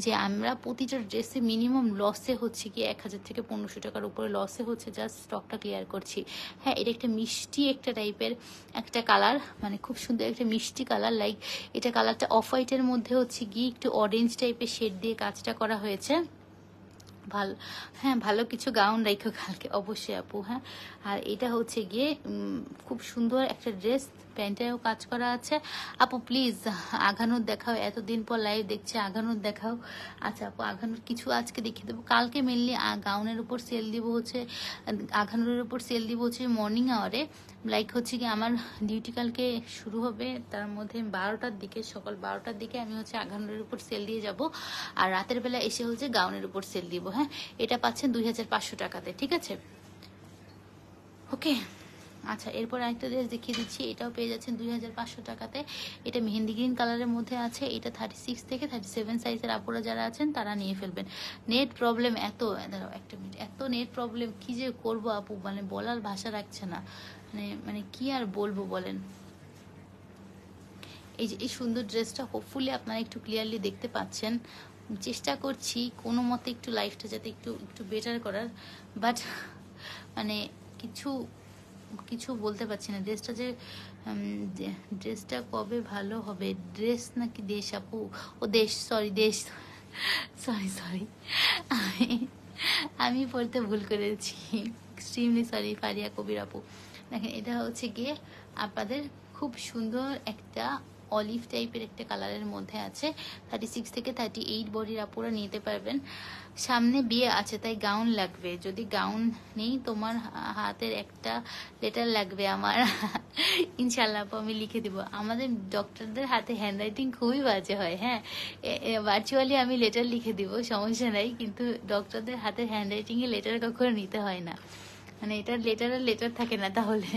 যে আমরা প্রতিটা ড্রেসে মিনিমাম লসে হচ্ছে কি এক হাজার থেকে পনেরোশো টাকার উপরে লসে হচ্ছে জাস্ট টকটা ক্লিয়ার করছি হ্যাঁ এটা একটা মিষ্টি একটা টাইপের একটা কালার মানে খুব সুন্দর একটা মিষ্টি কালার লাইক এটা কালারটা অফ হোয়াইটের মধ্যে হচ্ছে গিয়ে একটু অরেঞ্জ টাইপের শেড দিয়ে কাজটা করা হয়েছে ভালো হ্যাঁ ভালো কিছু গাউন রাইখো কালকে অবশ্যই আপু হ্যাঁ আর এটা হচ্ছে গিয়ে খুব সুন্দর একটা ড্রেস প্যান্টেও কাজ করা আছে আপু প্লিজ আঘানুর দেখাও এতদিন পর লাইভ দেখছি আঘানুর দেখাও আচ্ছা আপু আঘানুর কিছু আজকে দেখিয়ে দেবো কালকে মেনলি গাউনের উপর সেল দিব হচ্ছে আঘানুরের উপর সেল দিব হচ্ছে মর্নিং আওয়ারে লাইক হচ্ছে কি আমার ডিউটি কালকে শুরু হবে তার মধ্যে বারোটার দিকে সকাল বারোটার দিকে আমি হচ্ছে আঘানুরের উপর সেল দিয়ে যাব আর রাতের বেলা এসে হচ্ছে গাউনের উপর সেল দিব হ্যাঁ এটা পাচ্ছেন দুই টাকাতে ঠিক আছে ওকে আচ্ছা এরপর একটা ড্রেস দেখিয়ে দিচ্ছি এটাও পেয়ে যাচ্ছেন দুই টাকাতে এটা মেহেন্দি গ্রিন কালারের মধ্যে আছে এটা থার্টি সিক্স থেকে থার্টি সেভেন সাইজের আপুরা যারা আছেন তারা নিয়ে ফেলবেন নেট প্রবলেম এত দাঁড়াও একটা মিনিট এত নেট প্রবলেম কি যে করব আপু মানে বলার ভাষা রাখছে না মানে মানে কি আর বলবো বলেন এই যে এই সুন্দর ড্রেসটা হোপফুলি আপনারা একটু ক্লিয়ারলি দেখতে পাচ্ছেন চেষ্টা করছি কোনো মতে একটু লাইফটা যাতে একটু একটু বেটার করার বাট মানে কিছু কিছু বলতে পারছি না ড্রেসটা যে ড্রেসটা কবে ভালো হবে ড্রেস নাকি দেশ আপু ও দেশ সরি দেশ সরি সরি আমি আমি পড়তে ভুল করেছি এক্সট্রিমলি সরি ফারিয়া কবির আপু দেখেন এটা হচ্ছে গিয়ে আপনাদের খুব সুন্দর একটা অলিভ টাইপের একটা কালারের মধ্যে আছে থার্টি সিক্স থেকে থার্টি এইট বডির আপুরা নিতে পারবেন সামনে বিয়ে আছে তাই গাউন লাগবে যদি গাউন নেই তোমার হাতের একটা লেটার লাগবে আমার ইনশাল্লাহ আমি লিখে দিব আমাদের ডক্টরদের হাতে হ্যান্ড রাইটিং খুবই বাজে হয় হ্যাঁ ভার্চুয়ালি আমি লেটার লিখে দিব সমস্যা নাই কিন্তু ডক্টরদের হাতে হ্যান্ড এ লেটার কখনো নিতে হয় না মানে এটা লেটারের লেটার থাকে না তাহলে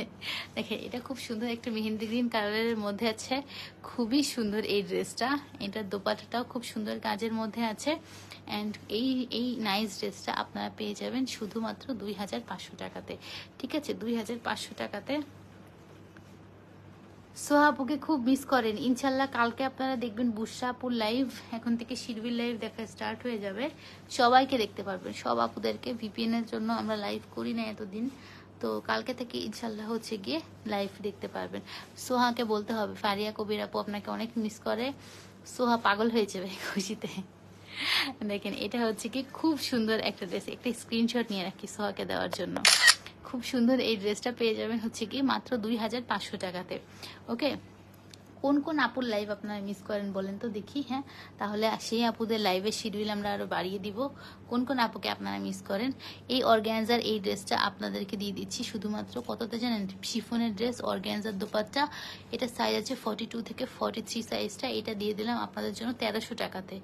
দেখেন এটা খুব সুন্দর একটা মেহেন্দি গ্রিন কালারের মধ্যে আছে খুবই সুন্দর এই ড্রেসটা এটার দোপাটাটাও খুব সুন্দর কাজের মধ্যে আছে অ্যান্ড এই এই নাইস ড্রেসটা আপনারা পেয়ে যাবেন শুধুমাত্র দুই হাজার পাঁচশো টাকাতে ঠিক আছে দুই হাজার পাঁচশো টাকাতে সোহাপুকে খুব মিস করেন ইনশাল্লাহ কালকে আপনারা দেখবেন বুসাপুর লাইভ এখন থেকে শিরবির লাইভ দেখা স্টার্ট হয়ে যাবে সবাইকে দেখতে পারবেন সব আপুদেরকে ভিপিএন এর জন্য আমরা লাইভ করি না এতদিন তো কালকে থেকে ইনশাল্লাহ হচ্ছে গিয়ে লাইভ দেখতে পারবেন সোহাকে বলতে হবে ফারিয়া কবির আপু আপনাকে অনেক মিস করে সোহা পাগল হয়ে যাবে খুশিতে দেখেন এটা হচ্ছে কি খুব সুন্দর একটা ড্রেস একটা স্ক্রিনশট নিয়ে রাখি সোহাকে দেওয়ার জন্য খুব সুন্দর এই ড্রেসটা পেয়ে যাবেন হচ্ছে কি মাত্র দুই হাজার পাঁচশো টাকাতে ওকে কোন কোন আপুর লাইভ আপনারা মিস করেন বলেন তো দেখি হ্যাঁ তাহলে সেই আপুদের লাইভের শিডিউল আমরা আরও বাড়িয়ে দিব কোন কোন আপুকে আপনারা মিস করেন এই অর্গ্যানজার এই ড্রেসটা আপনাদেরকে দিয়ে দিচ্ছি শুধুমাত্র কততে জানেন শিফনের ড্রেস অর্গ্যানজার দোপাট্টা এটা সাইজ আছে ফর্টি টু থেকে ফর্টি থ্রি সাইজটা এটা দিয়ে দিলাম আপনাদের জন্য তেরোশো টাকাতে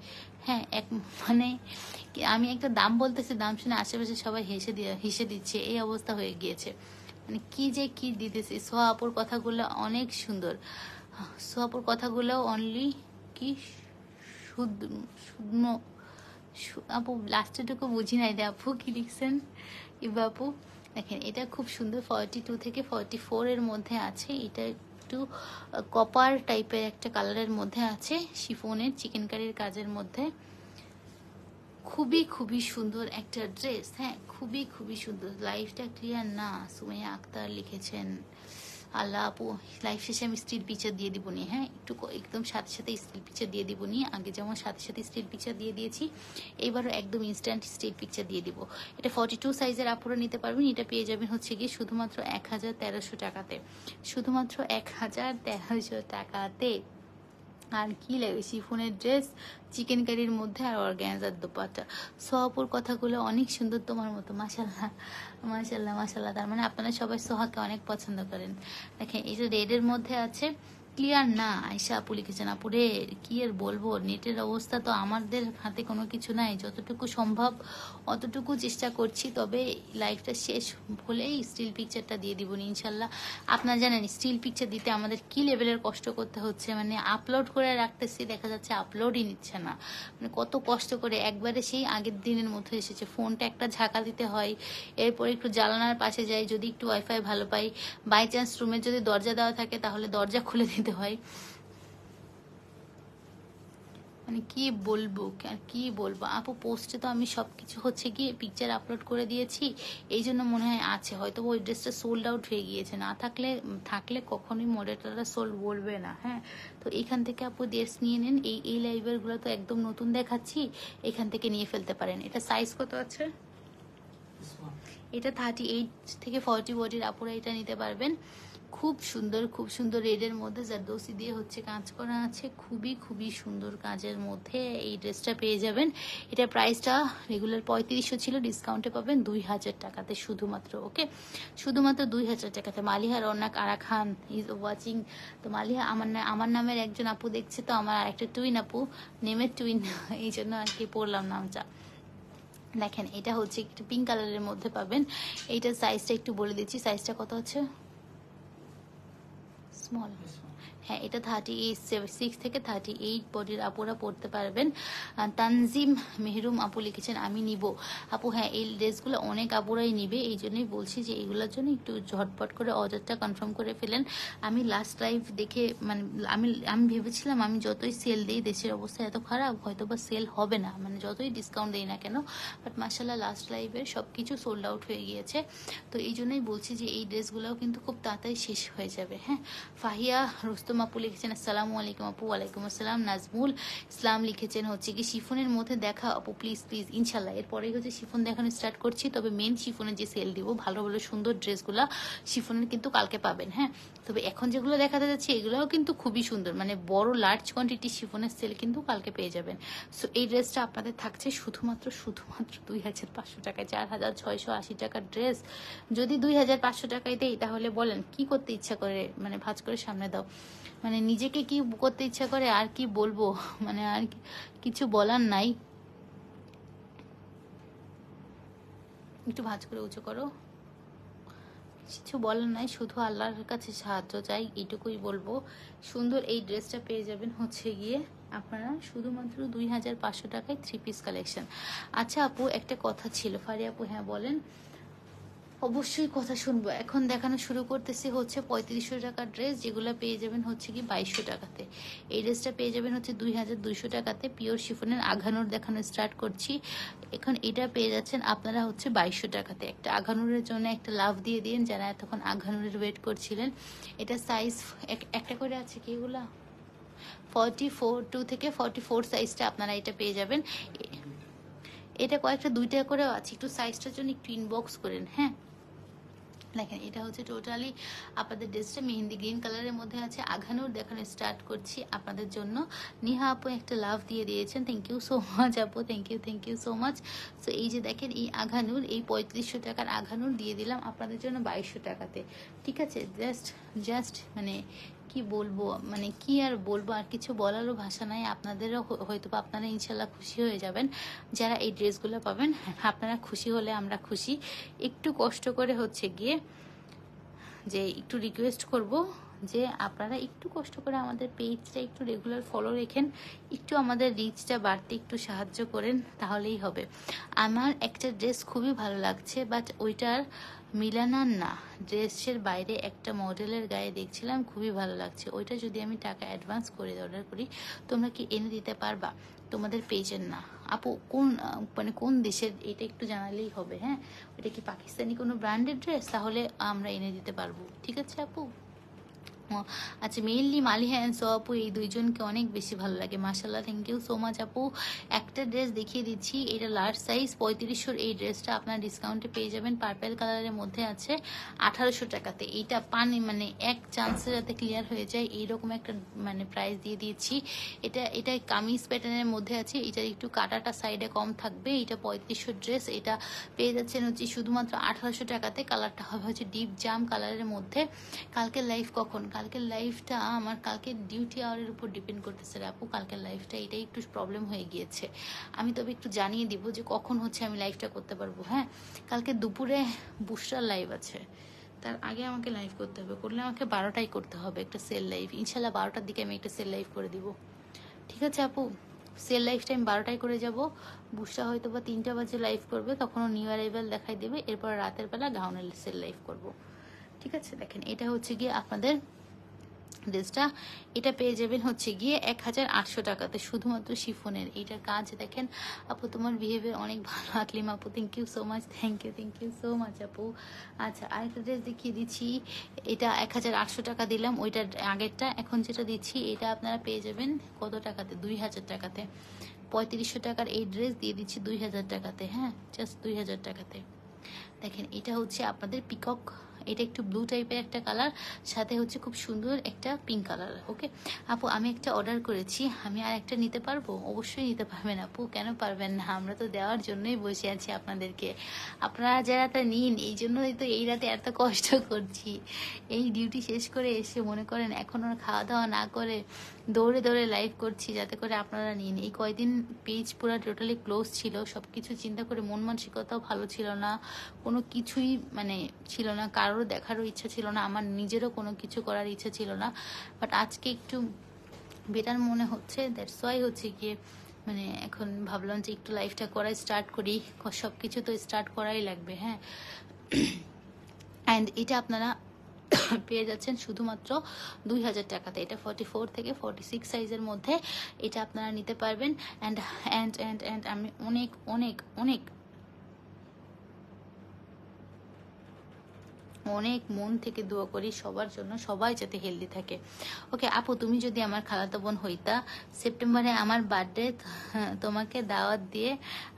হ্যাঁ এক মানে আমি একটা দাম বলতেছি দাম শুনে আশেপাশে সবাই হেসে দিয়ে হেসে দিচ্ছে এই অবস্থা হয়ে গিয়েছে মানে কি যে কি সোয়া আপুর কথাগুলো অনেক সুন্দর সোহাপুর কথাগুলো অনলি কি শুদ্ধ আপু লাস্টেটুকু বুঝি নাই দে আপু কি লিখছেন ইবা বাপু দেখেন এটা খুব সুন্দর ফর্টি টু থেকে ফর্টি ফোরের মধ্যে আছে এটা একটু কপার টাইপের একটা কালারের মধ্যে আছে শিফনের চিকেন কারির কাজের মধ্যে খুবই খুবই সুন্দর একটা ড্রেস হ্যাঁ খুবই খুবই সুন্দর লাইফটা ক্লিয়ার না সুমাইয়া আক্তার লিখেছেন আল্লাহ আপু লাইফ শেষে আমি স্ট্রিট পিকচার দিয়ে দিব নি হ্যাঁ একটু একদম সাথে সাথে স্ট্রিট পিকচার দিয়ে দিব নি আগে যেমন সাথে সাথে স্ট্রিট পিকচার দিয়ে দিয়েছি এইবারও একদম ইনস্ট্যান্ট স্ট্রিট পিকচার দিয়ে দিব এটা ফর্টি টু সাইজের আপুরা নিতে পারবেন এটা পেয়ে যাবেন হচ্ছে গিয়ে শুধুমাত্র এক হাজার তেরোশো টাকাতে শুধুমাত্র এক হাজার তেরোশো টাকাতে আর কি লাগে শিফুনের ড্রেস চিকেন কারির মধ্যে আর অর্গ্যানজার দোপাটা সোহাপুর কথাগুলো অনেক সুন্দর তোমার মতো মাসাল্লাহ মাসাল্লাহ মাসাল্লাহ তার মানে আপনারা সবাই সোহাকে অনেক পছন্দ করেন দেখেন এই যে রেডের মধ্যে আছে ক্লিয়ার না আয়সা আপু লিখেছেন আপুরে কি আর বলবো নেটের অবস্থা তো আমাদের হাতে কোনো কিছু নাই যতটুকু সম্ভব অতটুকু চেষ্টা করছি তবে লাইফটা শেষ হলেই স্টিল পিকচারটা দিয়ে দিব ইনশাল্লাহ আপনারা জানেন স্টিল পিকচার দিতে আমাদের কি লেভেলের কষ্ট করতে হচ্ছে মানে আপলোড করে রাখতেছি দেখা যাচ্ছে আপলোডই নিচ্ছে না মানে কত কষ্ট করে একবারে সেই আগের দিনের মধ্যে এসেছে ফোনটা একটা ঝাঁকা দিতে হয় এরপর একটু জ্বালানার পাশে যাই যদি একটু ওয়াইফাই ভালো পাই বাই চান্স রুমের যদি দরজা দেওয়া থাকে তাহলে দরজা খুলে দিতে আনতে হয় মানে কি বলবো আর কি বলবো আপু পোস্টে তো আমি সব কিছু হচ্ছে কি পিকচার আপলোড করে দিয়েছি এই জন্য মনে হয় আছে হয়তো ওই ড্রেসটা সোল্ড আউট হয়ে গিয়েছে না থাকলে থাকলে কখনোই মডেলটা সোল্ড বলবে না হ্যাঁ তো এখান থেকে আপু ড্রেস নিয়ে নেন এই এই লাইব্রেরিগুলো তো একদম নতুন দেখাচ্ছি এখান থেকে নিয়ে ফেলতে পারেন এটা সাইজ কত আছে এটা থার্টি এইট থেকে ফর্টি বডির আপুরা এটা নিতে পারবেন খুব সুন্দর খুব সুন্দর রেডের মধ্যে জারদৌসি দিয়ে হচ্ছে কাজ করা আছে খুবই খুবই সুন্দর কাজের মধ্যে এই ড্রেসটা পেয়ে যাবেন এটা প্রাইসটা রেগুলার পঁয়ত্রিশশো ছিল ডিসকাউন্টে পাবেন দুই হাজার টাকাতে শুধুমাত্র ওকে শুধুমাত্র দুই হাজার টাকাতে মালিহা রনাক আরা খান ইজ ওয়াচিং তো মালিহা আমার না আমার নামের একজন আপু দেখছে তো আমার আরেকটা টুইন আপু নেমের টুইন এই জন্য আর কি পড়লাম নামটা দেখেন এটা হচ্ছে একটু পিঙ্ক কালারের মধ্যে পাবেন এইটার সাইজটা একটু বলে দিচ্ছি সাইজটা কত হচ্ছে small. হ্যাঁ এটা থার্টি এইট সিক্স থেকে থার্টি এইট বডির আপুরা পড়তে পারবেন তানজিম মেহরুম আপু লিখেছেন আমি নিব আপু হ্যাঁ এই ড্রেসগুলো অনেক আপুরাই নিবে এই জন্যই বলছি যে এগুলোর জন্য একটু ঝটপট করে অর্ডারটা কনফার্ম করে ফেলেন আমি লাস্ট লাইভ দেখে মানে আমি আমি ভেবেছিলাম আমি যতই সেল দিই দেশের অবস্থা এত খারাপ হয়তো বা সেল হবে না মানে যতই ডিসকাউন্ট দিই না কেন বাট মার্শাল্লাহ লাস্ট লাইভের সব কিছু সোল্ড আউট হয়ে গিয়েছে তো এই জন্যই বলছি যে এই ড্রেসগুলোও কিন্তু খুব তাড়াতাড়ি শেষ হয়ে যাবে হ্যাঁ ফাহিয়া রোস্তম কুলসুম আপু লিখেছেন আসসালামু আলাইকুম আপু ওয়ালাইকুম আসসালাম নাজমুল ইসলাম লিখেছেন হচ্ছে কি শিফনের মধ্যে দেখা আপু প্লিজ প্লিজ ইনশাল্লাহ এরপরেই হচ্ছে শিফন দেখানো স্টার্ট করছি তবে মেন শিফনের যে সেল দিব ভালো ভালো সুন্দর ড্রেসগুলো শিফনের কিন্তু কালকে পাবেন হ্যাঁ তবে এখন যেগুলো দেখাতে যাচ্ছে এগুলোও কিন্তু খুবই সুন্দর মানে বড় লার্জ কোয়ান্টিটি শিফনের সেল কিন্তু কালকে পেয়ে যাবেন সো এই ড্রেসটা আপনাদের থাকছে শুধুমাত্র শুধুমাত্র দুই হাজার পাঁচশো টাকায় চার হাজার ছয়শো আশি টাকার ড্রেস যদি দুই হাজার পাঁচশো টাকায় দেয় তাহলে বলেন কি করতে ইচ্ছা করে মানে ভাজ করে সামনে দাও মানে নিজেকে কি করতে ইচ্ছা করে আর কি বলবো মানে আর কিছু বলার নাই একটু ভাজ করে উঁচু করো কিছু বলার নাই শুধু আল্লাহর কাছে সাহায্য চাই এটুকুই বলবো সুন্দর এই ড্রেসটা পেয়ে যাবেন হচ্ছে গিয়ে আপনারা শুধুমাত্র দুই হাজার পাঁচশো টাকায় থ্রি পিস কালেকশন আচ্ছা আপু একটা কথা ছিল ফারি আপু হ্যাঁ বলেন অবশ্যই কথা শুনবো এখন দেখানো শুরু করতেছি হচ্ছে পঁয়ত্রিশশো টাকার ড্রেস যেগুলো পেয়ে যাবেন হচ্ছে কি বাইশশো টাকাতে এই ড্রেসটা পেয়ে যাবেন হচ্ছে দুই হাজার দুইশো টাকাতে পিওর শিফনের আঘানোর দেখানো স্টার্ট করছি এখন এটা পেয়ে যাচ্ছেন আপনারা হচ্ছে বাইশশো টাকাতে একটা আঘানুরের জন্য একটা লাভ দিয়ে দিন যারা এতক্ষণ আঘানুরের ওয়েট করছিলেন এটা সাইজ একটা করে আছে কি এগুলো ফর্টি ফোর টু থেকে ফর্টি ফোর সাইজটা আপনারা এটা পেয়ে যাবেন এটা কয়েকটা দুইটা করেও আছে একটু সাইজটার জন্য একটু ইনবক্স করেন হ্যাঁ দেখেন এটা হচ্ছে টোটালি আপনাদের ড্রেসটা মেহেন্দি গ্রিন কালারের মধ্যে আছে আঘানুর দেখানো স্টার্ট করছি আপনাদের জন্য নিহা আপু একটা লাভ দিয়ে দিয়েছেন থ্যাংক ইউ সো মাচ আপু thank you thank you so much so এই যে দেখেন এই আঘানুর এই পঁয়ত্রিশশো টাকার আঘানুর দিয়ে দিলাম আপনাদের জন্য বাইশশো টাকাতে ঠিক আছে জাস্ট জাস্ট মানে কি বলবো মানে কি আর বলবো আর কিছু বলারও ভাষা নাই আপনাদেরও হয়তো আপনারা ইনশাল্লাহ খুশি হয়ে যাবেন যারা এই ড্রেসগুলো পাবেন হ্যাঁ, আপনারা খুশি হলে আমরা খুশি একটু কষ্ট করে হচ্ছে গিয়ে যে একটু রিকোয়েস্ট করব যে আপনারা একটু কষ্ট করে আমাদের পেজটা একটু রেগুলার ফলো রেখেন একটু আমাদের রিচটা বাড়তে একটু সাহায্য করেন তাহলেই হবে আমার একটা ড্রেস খুবই ভালো লাগছে বাট ওইটার মিলানার না ড্রেসের বাইরে একটা মডেলের গায়ে দেখছিলাম খুবই ভালো লাগছে ওইটা যদি আমি টাকা অ্যাডভান্স করে অর্ডার করি তোমরা কি এনে দিতে পারবা তোমাদের পেজের না আপু কোন মানে কোন দেশের এটা একটু জানালেই হবে হ্যাঁ ওইটা কি পাকিস্তানি কোনো ব্র্যান্ডেড ড্রেস তাহলে আমরা এনে দিতে পারবো ঠিক আছে আপু আচ্ছা মেইনলি মালি অ্যান্ড সো আপু এই দুইজনকে অনেক বেশি ভালো লাগে মার্শাল্লাহ থ্যাংক ইউ সো মাচ আপু একটা ড্রেস দেখিয়ে দিচ্ছি এটা লার্জ সাইজ পঁয়ত্রিশশোর এই ড্রেসটা আপনার ডিসকাউন্টে পেয়ে যাবেন পার্পেল কালারের মধ্যে আছে আঠারোশো টাকাতে এইটা পানি মানে এক চান্সে যাতে ক্লিয়ার হয়ে যায় এইরকম একটা মানে প্রাইস দিয়ে দিয়েছি এটা এটা কামিজ প্যাটার্নের মধ্যে আছে এটার একটু কাটাটা সাইডে কম থাকবে এটা পঁয়ত্রিশশো ড্রেস এটা পেয়ে যাচ্ছেন হচ্ছে শুধুমাত্র আঠারোশো টাকাতে কালারটা হবে হচ্ছে ডিপ জাম কালারের মধ্যে কালকে লাইফ কখন কালকের লাইফটা আমার কালকে ডিউটি আওয়ারের উপর ডিপেন্ড করতেছে আপু কালকের লাইফটা এটাই একটু প্রবলেম হয়ে গিয়েছে আমি তবে একটু জানিয়ে দিব যে কখন হচ্ছে আমি লাইফটা করতে পারবো হ্যাঁ কালকে দুপুরে বুস্টার লাইভ আছে তার আগে আমাকে লাইভ করতে হবে করলে আমাকে বারোটাই করতে হবে একটা সেল লাইভ ইনশাল্লাহ বারোটার দিকে আমি একটা সেল লাইভ করে দিব ঠিক আছে আপু সেল লাইফ টাইম বারোটায় করে যাব বুসটা হয়তো বা তিনটা বাজে লাইভ করবে তখনও নিউ অ্যারাইভাল দেখাই দেবে এরপর রাতের বেলা গাউনের সেল লাইভ করব ঠিক আছে দেখেন এটা হচ্ছে গিয়ে আপনাদের ড্রেসটা এটা পেয়ে যাবেন হচ্ছে গিয়ে এক হাজার আটশো টাকাতে শুধুমাত্র শিফনের এইটার কাজ দেখেন আপু তোমার বিহেভিয়ার অনেক ভালো আকলিম আপু thank you so much thank you thank you so much আপু আচ্ছা আরেকটা ড্রেস দেখিয়ে দিচ্ছি এটা এক হাজার আটশো টাকা দিলাম ওইটা আগেরটা এখন যেটা দিচ্ছি এটা আপনারা পেয়ে যাবেন কত টাকাতে দুই হাজার টাকাতে পঁয়ত্রিশশো টাকার এই ড্রেস দিয়ে দিচ্ছি দুই হাজার টাকাতে হ্যাঁ জাস্ট দুই হাজার টাকাতে দেখেন এটা হচ্ছে আপনাদের পিকক এটা একটু ব্লু টাইপের একটা কালার সাথে হচ্ছে খুব সুন্দর একটা পিঙ্ক কালার ওকে আপু আমি একটা অর্ডার করেছি আমি আর একটা নিতে পারবো অবশ্যই নিতে পারবেন আপু কেন পারবেন না আমরা তো দেওয়ার জন্যই বসে আছি আপনাদেরকে আপনারা যারা তা নিন এই জন্যই তো এই রাতে এত কষ্ট করছি এই ডিউটি শেষ করে এসে মনে করেন এখন ওর খাওয়া দাওয়া না করে দৌড়ে দৌড়ে লাইভ করছি যাতে করে আপনারা নিন এই কয়দিন পেজ পুরো টোটালি ক্লোজ ছিল সব কিছু চিন্তা করে মন মানসিকতাও ভালো ছিল না কোনো কিছুই মানে ছিল না কারণ কারোর দেখারও ইচ্ছা ছিল না আমার নিজেরও কোনো কিছু করার ইচ্ছা ছিল না বাট আজকে একটু বেটার মনে হচ্ছে দ্যাটস ওয়াই হচ্ছে গিয়ে মানে এখন ভাবলাম যে একটু লাইফটা করাই স্টার্ট করি সব কিছু তো স্টার্ট করাই লাগবে হ্যাঁ অ্যান্ড এটা আপনারা পেয়ে যাচ্ছেন শুধুমাত্র দুই হাজার টাকাতে এটা ফর্টি ফোর থেকে ফর্টি সিক্স সাইজের মধ্যে এটা আপনারা নিতে পারবেন অ্যান্ড অ্যান্ড অ্যান্ড অ্যান্ড আমি অনেক অনেক অনেক অনেক মন থেকে দোয়া করি সবার জন্য সবাই যাতে হেলদি থাকে ওকে আপু তুমি যদি আমার খালাতো বোন হইতা সেপ্টেম্বরে আমার বার্থডে হ্যাঁ, তোমাকে দাওয়াত দিয়ে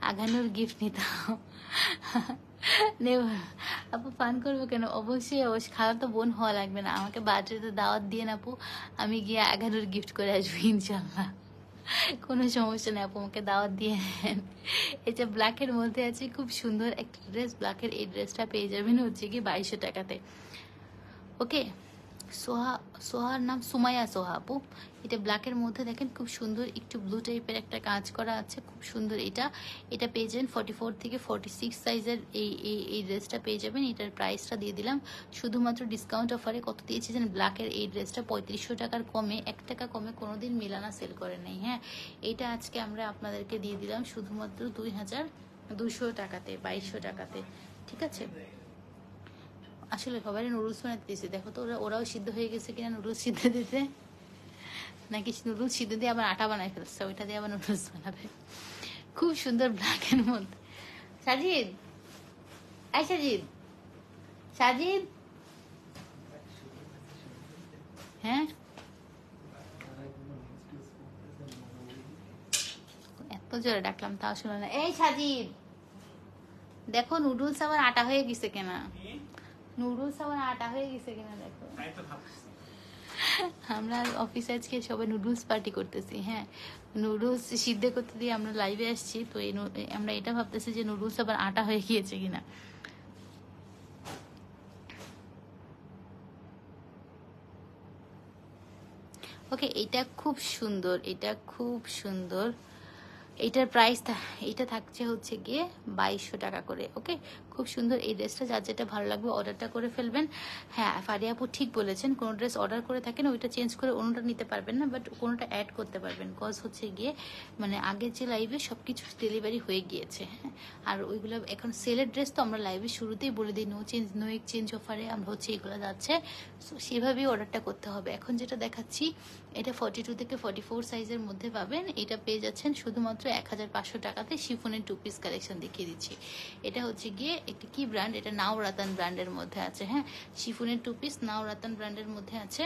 আঘানুর গিফট নিতাম আপু ফান করবো কেন অবশ্যই অবশ্যই খারাপ তো বোন হওয়া লাগবে না আমাকে তো দাওয়াত দিয়ে আপু আমি গিয়ে আগানোর গিফট করে আসবো ইনশাল্লাহ কোনো সমস্যা নেই আপু আমাকে দাওয়াত দিয়ে নেন এই যে ব্ল্যাকের মধ্যে আছে খুব সুন্দর একটা ড্রেস ব্ল্যাকের এই ড্রেসটা পেয়ে যাবেন হচ্ছে কি বাইশশো টাকাতে ওকে সোহা সোহার নাম সুমায়া সোহা আপু এটা ব্ল্যাকের মধ্যে দেখেন খুব সুন্দর একটু ব্লু টাইপের একটা কাজ করা আছে খুব সুন্দর এটা এটা পেয়ে যাবেন ফর্টি ফোর থেকে ফর্টি সিক্স সাইজের এই এই এই ড্রেসটা পেয়ে যাবেন এটার প্রাইসটা দিয়ে দিলাম শুধুমাত্র ডিসকাউন্ট অফারে কত দিয়েছে যেন ব্ল্যাকের এই ড্রেসটা পঁয়ত্রিশশো টাকার কমে এক টাকা কমে কোনোদিন মেলানা সেল করে নেই হ্যাঁ এটা আজকে আমরা আপনাদেরকে দিয়ে দিলাম শুধুমাত্র দুই হাজার দুশো টাকাতে বাইশশো টাকাতে ঠিক আছে আসলে সবারই নুডলস বানাতে দিয়েছে দেখো তো ওরা ওরাও সিদ্ধ হয়ে গেছে কিনা নুডলস সিদ্ধ দিতে নাকি নুডলস সিদ্ধ দিয়ে আবার আটা বানায় ফেলছে ওইটা দিয়ে আবার নুডলস বানাবে খুব সুন্দর ব্ল্যাক এর মধ্যে সাজিদ আই সাজিদ সাজিদ হ্যাঁ এত জোরে ডাকলাম তাও শুনে না এই সাজিদ দেখো নুডলস আবার আটা হয়ে গেছে কেনা নুডলস আমার আটা হয়ে গেছে কিনা দেখো আমরা আজকে সবাই নুডলস পার্টি করতেছি হ্যাঁ নুডলস সিদ্ধ করতে দিয়ে আমরা লাইভে আসছি তো এই আমরা এটা ভাবতেছি যে নুডলস আবার আটা হয়ে গিয়েছে কিনা ওকে এটা খুব সুন্দর এটা খুব সুন্দর এটার প্রাইস এটা থাকছে হচ্ছে গিয়ে বাইশশো টাকা করে ওকে খুব সুন্দর এই ড্রেসটা যার যেটা ভালো লাগবে অর্ডারটা করে ফেলবেন হ্যাঁ ফারিয়া আপু ঠিক বলেছেন কোনো ড্রেস অর্ডার করে থাকেন ওইটা চেঞ্জ করে অন্যটা নিতে পারবেন না বাট কোনোটা অ্যাড করতে পারবেন কজ হচ্ছে গিয়ে মানে আগের যে লাইভে সব কিছু ডেলিভারি হয়ে গিয়েছে হ্যাঁ আর ওইগুলো এখন সেলের ড্রেস তো আমরা লাইভের শুরুতেই বলে দিই নো চেঞ্জ নো এক্সচেঞ্জ অফারে আমরা হচ্ছে এগুলো যাচ্ছে সো সেভাবেই অর্ডারটা করতে হবে এখন যেটা দেখাচ্ছি এটা ফর্টি টু থেকে ফর্টি ফোর সাইজের মধ্যে পাবেন এটা পেয়ে যাচ্ছেন শুধুমাত্র এক হাজার পাঁচশো টাকাতে শিফনের টু পিস কালেকশন দেখিয়ে দিচ্ছি এটা হচ্ছে গিয়ে একটি কি ব্র্যান্ড এটা নাও রাতান ব্র্যান্ডের মধ্যে আছে হ্যাঁ শিফুনের টু পিস রাতান ব্র্যান্ডের মধ্যে আছে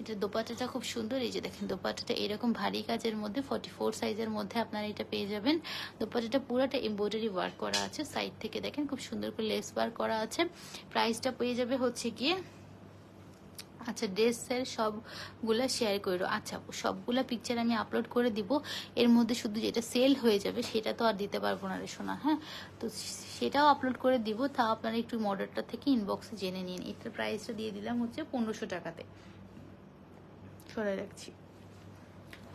এটা দোপাটাটা খুব সুন্দর এই যে দেখেন দোপাটাটা এরকম ভারী কাজের মধ্যে ফর্টি ফোর সাইজের মধ্যে আপনারা এটা পেয়ে যাবেন দোপাটাটা পুরোটা এমব্রয়ডারি ওয়ার্ক করা আছে সাইড থেকে দেখেন খুব সুন্দর করে লেস ওয়ার্ক করা আছে প্রাইসটা পেয়ে যাবে হচ্ছে গিয়ে আচ্ছা ড্রেসের সবগুলা শেয়ার করো আচ্ছা সবগুলা পিকচার আমি আপলোড করে দিব এর মধ্যে শুধু যেটা সেল হয়ে যাবে সেটা তো আর দিতে পারবো না রে সোনা হ্যাঁ তো সেটাও আপলোড করে দিব তা আপনারা একটু মডারটা থেকে ইনবক্সে জেনে নিন এটার প্রাইসটা দিয়ে দিলাম হচ্ছে পনেরোশো টাকাতে সরে রাখছি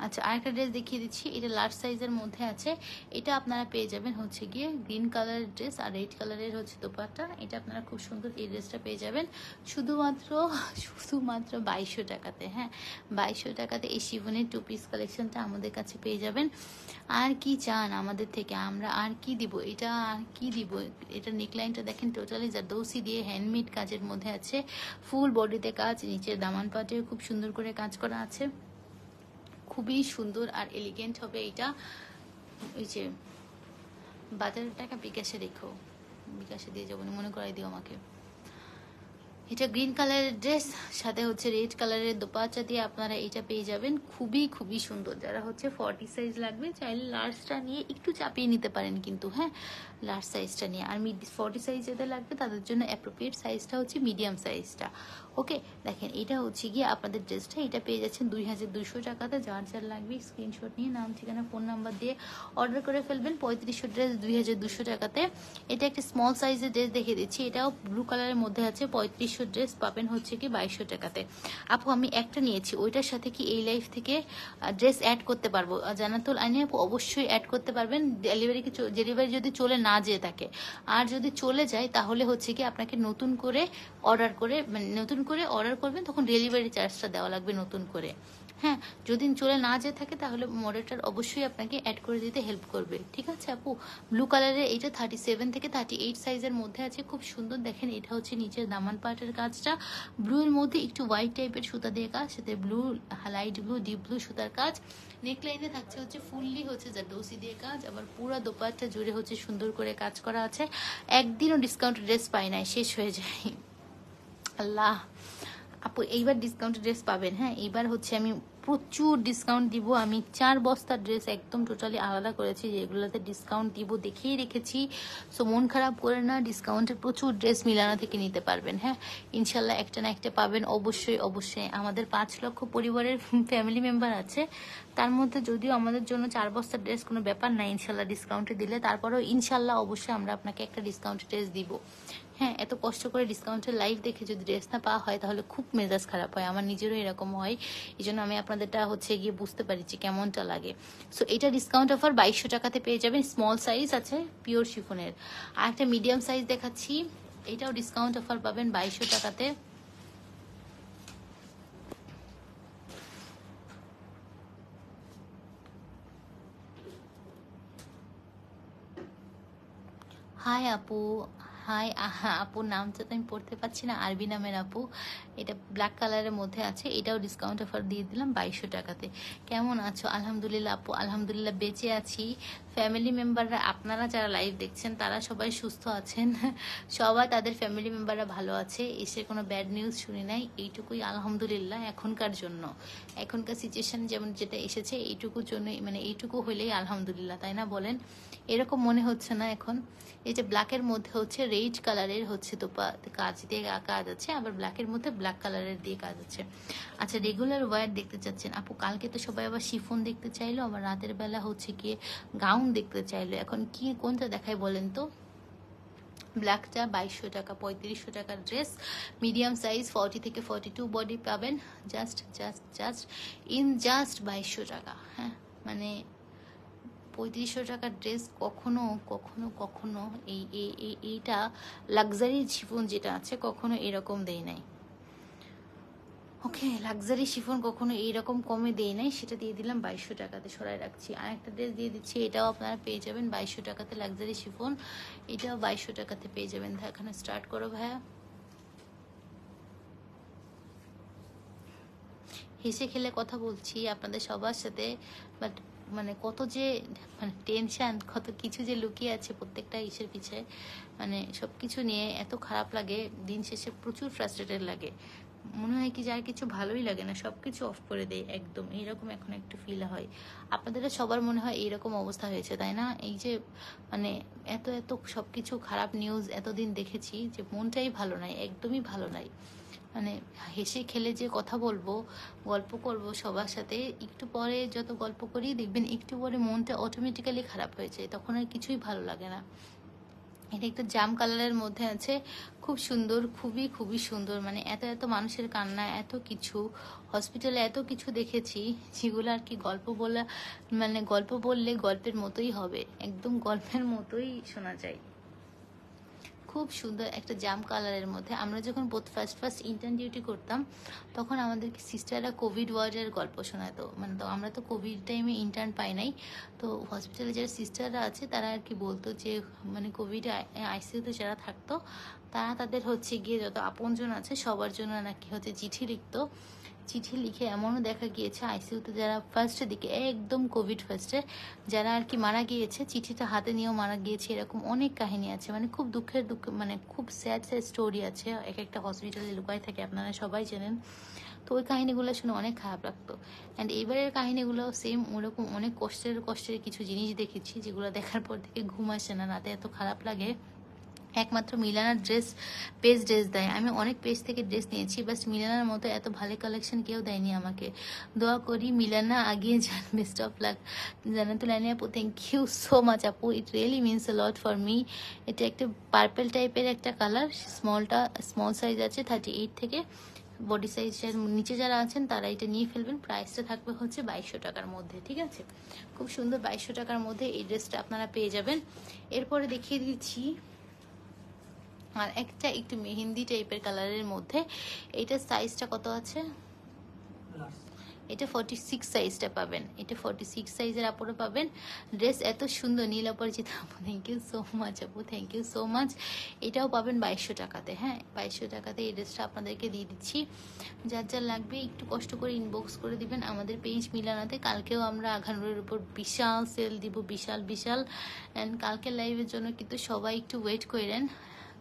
আচ্ছা আর একটা ড্রেস দেখিয়ে দিচ্ছি এটা লার্জ সাইজের মধ্যে আছে এটা আপনারা পেয়ে যাবেন হচ্ছে গিয়ে গ্রিন কালারের ড্রেস আর রেড কালারের হচ্ছে দোপাটা এটা আপনারা খুব সুন্দর এই ড্রেসটা পেয়ে যাবেন শুধুমাত্র শুধুমাত্র বাইশশো টাকাতে হ্যাঁ বাইশশো টাকাতে এই শিবনের টু পিস কালেকশনটা আমাদের কাছে পেয়ে যাবেন আর কি চান আমাদের থেকে আমরা আর কি দিব এটা আর কি দিব এটা নেকলাইনটা দেখেন টোটালি যা জাদৌসি দিয়ে হ্যান্ডমেড কাজের মধ্যে আছে ফুল বডিতে কাজ নিচের দামান পাটেও খুব সুন্দর করে কাজ করা আছে খুবই সুন্দর আর এলিগেন্ট হবে এটা ওই যে বাজার টাকা বিকাশে রেখো বিকাশে দিয়ে যাবো মনে করাই দিও আমাকে এটা গ্রিন কালারের ড্রেস সাথে হচ্ছে রেড কালারের দোপাচা দিয়ে আপনারা এটা পেয়ে যাবেন খুবই খুবই সুন্দর যারা হচ্ছে ফর্টি সাইজ লাগবে চাইলে লার্জটা নিয়ে একটু চাপিয়ে নিতে পারেন কিন্তু হ্যাঁ লার্জ সাইজটা নিয়ে আর মিড ফর্টি সাইজ যাদের লাগবে তাদের জন্য অ্যাপ্রোপ্রিয়েট সাইজটা হচ্ছে মিডিয়াম সাইজটা ওকে দেখেন এটা হচ্ছে গিয়ে আপনাদের ড্রেসটা হ্যাঁ, এটা পেয়ে যাচ্ছেন দুই হাজার দুশো টাকাতে যার যার লাগবে স্ক্রিনশট নিয়ে নাম ঠিকানা ফোন নাম্বার দিয়ে অর্ডার করে ফেলবেন পঁয়ত্রিশশো ড্রেস দুই হাজার দুশো টাকাতে এটা একটা স্মল সাইজের ড্রেস দেখে দিচ্ছি এটাও ব্লু কালারের মধ্যে আছে পঁয়ত্রিশশো ড্রেস পাবেন হচ্ছে কি বাইশশো টাকাতে আপু আমি একটা নিয়েছি ওইটার সাথে কি এই লাইফ থেকে ড্রেস অ্যাড করতে পারবো জানাতুল আইনি আপু অবশ্যই অ্যাড করতে পারবেন ডেলিভারি ডেলিভারি যদি চলে না যেয়ে থাকে আর যদি চলে যায় তাহলে হচ্ছে কি আপনাকে নতুন করে অর্ডার করে মানে নতুন করে অর্ডার করবেন তখন ডেলিভারি চার্জটা দেওয়া লাগবে নতুন করে হ্যাঁ যদি চলে না যেয়ে থাকে তাহলে মডেলটার অবশ্যই আপনাকে অ্যাড করে দিতে হেল্প করবে ঠিক আছে আপু ব্লু কালারের এইটা থার্টি সেভেন থেকে থার্টি এইট সাইজের মধ্যে আছে খুব সুন্দর দেখেন এটা হচ্ছে নিচের দামান পাটের কাজটা ব্লুর মধ্যে একটু হোয়াইট টাইপের সুতা দিয়ে কাজ সাথে blue light blue deep blue সুতার কাজ নেকলাইনে থাকছে হচ্ছে ফুললি হচ্ছে যা ডোসি দিয়ে কাজ আবার পুরো দোপাট্টা জুড়ে হচ্ছে সুন্দর করে কাজ করা আছে একদিনও ডিসকাউন্ট ড্রেস পাই নাই শেষ হয়ে যায় আল্লাহ আপু এইবার ডিসকাউন্ট ড্রেস পাবেন হ্যাঁ এইবার হচ্ছে আমি প্রচুর ডিসকাউন্ট দিব আমি চার বস্তা ড্রেস একদম টোটালি আলাদা করেছি যেগুলোতে ডিসকাউন্ট দিব দেখেই রেখেছি সো মন খারাপ করে না ডিসকাউন্টের প্রচুর ড্রেস মিলানো থেকে নিতে পারবেন হ্যাঁ ইনশাল্লাহ একটা না একটা পাবেন অবশ্যই অবশ্যই আমাদের পাঁচ লক্ষ পরিবারের ফ্যামিলি মেম্বার আছে তার মধ্যে যদিও আমাদের জন্য চার বস্তা ড্রেস কোনো ব্যাপার না ইনশাল্লাহ ডিসকাউন্টে দিলে তারপরেও ইনশাল্লাহ অবশ্যই আমরা আপনাকে একটা ডিসকাউন্ট ড্রেস দিব হ্যাঁ এত কষ্ট করে ডিসকাউন্টের লাইভ দেখে যদি ড্রেস না পাওয়া হয় তাহলে খুব মেজাজ খারাপ হয় আমার নিজেরও এরকম হয় এই জন্য আমি আপনাদেরটা হচ্ছে গিয়ে বুঝতে পারি যে কেমনটা লাগে সো এটা ডিসকাউন্ট অফার বাইশশো টাকাতে পেয়ে যাবেন স্মল সাইজ আছে পিওর শিফনের আর একটা মিডিয়াম সাইজ দেখাচ্ছি এটাও ডিসকাউন্ট অফার পাবেন বাইশশো টাকাতে হাই আপু হাই আপুর নামটা তো আমি পড়তে পারছি না আরবি নামের আপু এটা ব্ল্যাক কালারের মধ্যে আছে এটাও ডিসকাউন্ট অফার দিয়ে দিলাম বাইশশো টাকাতে কেমন আছো আলহামদুলিল্লাহ আপু আলহামদুলিল্লাহ বেঁচে আছি ফ্যামিলি মেম্বাররা আপনারা যারা লাইভ দেখছেন তারা সবাই সুস্থ আছেন সবাই তাদের ফ্যামিলি মেম্বাররা ভালো আছে এসে কোনো ব্যাড নিউজ শুনি নাই এইটুকুই আলহামদুলিল্লাহ এখনকার জন্য এখনকার সিচুয়েশান যেমন যেটা এসেছে এইটুকুর জন্য মানে এইটুকু হলেই আলহামদুলিল্লাহ তাই না বলেন এরকম মনে হচ্ছে না এখন এই যে ব্ল্যাকের মধ্যে হচ্ছে রেড কালারের হচ্ছে তোপা কাজ দিয়ে কাজ আছে আবার ব্ল্যাকের মধ্যে ব্ল্যাক কালারের দিয়ে কাজ আছে আচ্ছা রেগুলার ওয়ার দেখতে চাচ্ছেন আপু কালকে তো সবাই আবার শিফোন দেখতে চাইলো আবার রাতের বেলা হচ্ছে গিয়ে গাউন ব্রাউন দেখতে চাইলো এখন কি কোনটা দেখায় বলেন তো ব্ল্যাকটা বাইশশো টাকা পঁয়ত্রিশশো টাকার ড্রেস মিডিয়াম সাইজ ফর্টি থেকে ফর্টি টু বডি পাবেন just just just in just বাইশশো টাকা হ্যাঁ মানে পঁয়ত্রিশশো টাকার ড্রেস কখনো কখনো কখনো এই এইটা লাক্সারি জীবন যেটা আছে কখনো এরকম দেয় নাই ওকে লাক্সারি শিফন কখনো এইরকম কমে দেয় নাই সেটা দিয়ে দিলাম বাইশশো টাকাতে সরাই রাখছি আর একটা ড্রেস দিয়ে দিচ্ছি এটাও আপনারা পেয়ে যাবেন বাইশশো টাকাতে লাক্সারি শিফন এটাও বাইশশো টাকাতে পেয়ে যাবেন এখানে স্টার্ট করো ভাইয়া হেসে খেলে কথা বলছি আপনাদের সবার সাথে বাট মানে কত যে মানে টেনশান কত কিছু যে লুকিয়ে আছে প্রত্যেকটা ইসের পিছে মানে সব কিছু নিয়ে এত খারাপ লাগে দিন শেষে প্রচুর ফ্রাস্ট্রেটেড লাগে মনে হয় কি যার কিছু ভালোই লাগে না সব কিছু অফ করে দেয় একদম এইরকম এখন একটা ফিল হয় আপনাদের সবার মনে হয় এইরকম অবস্থা হয়েছে তাই না এই যে মানে এত এত সব কিছু খারাপ নিউজ এতদিন দেখেছি যে মনটাই ভালো নাই একদমই ভালো নাই মানে হেসে খেলে যে কথা বলবো গল্প করব সবার সাথে একটু পরে যত গল্প করি দেখবেন একটু পরে মনটা অটোমেটিক্যালি খারাপ হয়ে যায় তখন আর কিছুই ভালো লাগে না এটা একটু জাম কালারের মধ্যে আছে খুব সুন্দর খুবই খুবই সুন্দর মানে এত এত মানুষের কান্না এত কিছু হসপিটালে এত কিছু দেখেছি যেগুলো আর কি গল্প বলা মানে গল্প বললে গল্পের মতোই হবে একদম গল্পের মতোই শোনা যায় খুব সুন্দর একটা জাম কালারের মধ্যে আমরা যখন বোধ ফার্স্ট ফার্স্ট ইন্টার্ন ডিউটি করতাম তখন আমাদেরকে সিস্টাররা কোভিড ওয়ার্ডের গল্প শোনাতো মানে তো আমরা তো কোভিড টাইমে ইন্টার্ন পাই নাই তো হসপিটালে যারা সিস্টাররা আছে তারা আর কি বলতো যে মানে কোভিড আইসিইউতে যারা থাকতো তারা তাদের হচ্ছে গিয়ে যত আপনজন আছে সবার জন্য নাকি হচ্ছে চিঠি লিখতো চিঠি লিখে এমনও দেখা গিয়েছে আইসিউতে যারা ফার্স্টের দিকে একদম কোভিড ফার্স্টে যারা আর কি মারা গিয়েছে চিঠিটা হাতে নিয়েও মারা গিয়েছে এরকম অনেক কাহিনী আছে মানে খুব দুঃখের দুঃখ মানে খুব স্যাড স্যাড স্টোরি আছে এক একটা হসপিটালে লুকায় থাকে আপনারা সবাই জানেন তো ওই কাহিনিগুলো শুনে অনেক খারাপ লাগতো অ্যান্ড এবারের কাহিনিগুলো সেম ওরকম অনেক কষ্টের কষ্টের কিছু জিনিস দেখেছি যেগুলো দেখার পর থেকে ঘুম আসে না রাতে এত খারাপ লাগে একমাত্র মিলানার ড্রেস পেজ ড্রেস দেয় আমি অনেক পেজ থেকে ড্রেস নিয়েছি বাস মিলানার মতো এত ভালো কালেকশন কেউ দেয়নি আমাকে দোয়া করি মিলানা আগিয়ে যান বেস্ট অফ লাক তো আনি আপু থ্যাংক ইউ সো মাচ আপু it really means a lot for me এটা একটা পার্পেল টাইপের একটা কালার স্মলটা স্মল সাইজ আছে থার্টি এইট থেকে বডি সাইজের নিচে যারা আছেন তারা এটা নিয়ে ফেলবেন প্রাইসটা থাকবে হচ্ছে বাইশশো টাকার মধ্যে ঠিক আছে খুব সুন্দর বাইশশো টাকার মধ্যে এই ড্রেসটা আপনারা পেয়ে যাবেন এরপরে দেখিয়ে দিচ্ছি আর একটা একটু মেহেন্দি টাইপের কালারের মধ্যে এইটার সাইজটা কত আছে এটা ফর্টি সিক্স সাইজটা পাবেন এটা ফর্টি সিক্স সাইজের আপরে পাবেন ড্রেস এত সুন্দর নীল অপরিচিত আপু থ্যাংক ইউ সো মাচ আপু থ্যাংক ইউ সো মাচ এটাও পাবেন বাইশশো টাকাতে হ্যাঁ বাইশশো টাকাতে এই ড্রেসটা আপনাদেরকে দিয়ে দিচ্ছি যার যার লাগবে একটু কষ্ট করে ইনবক্স করে দিবেন আমাদের পেজ মিলানাতে কালকেও আমরা আঘানুরের উপর বিশাল সেল দিব বিশাল বিশাল অ্যান্ড কালকের লাইভের জন্য কিন্তু সবাই একটু ওয়েট করেন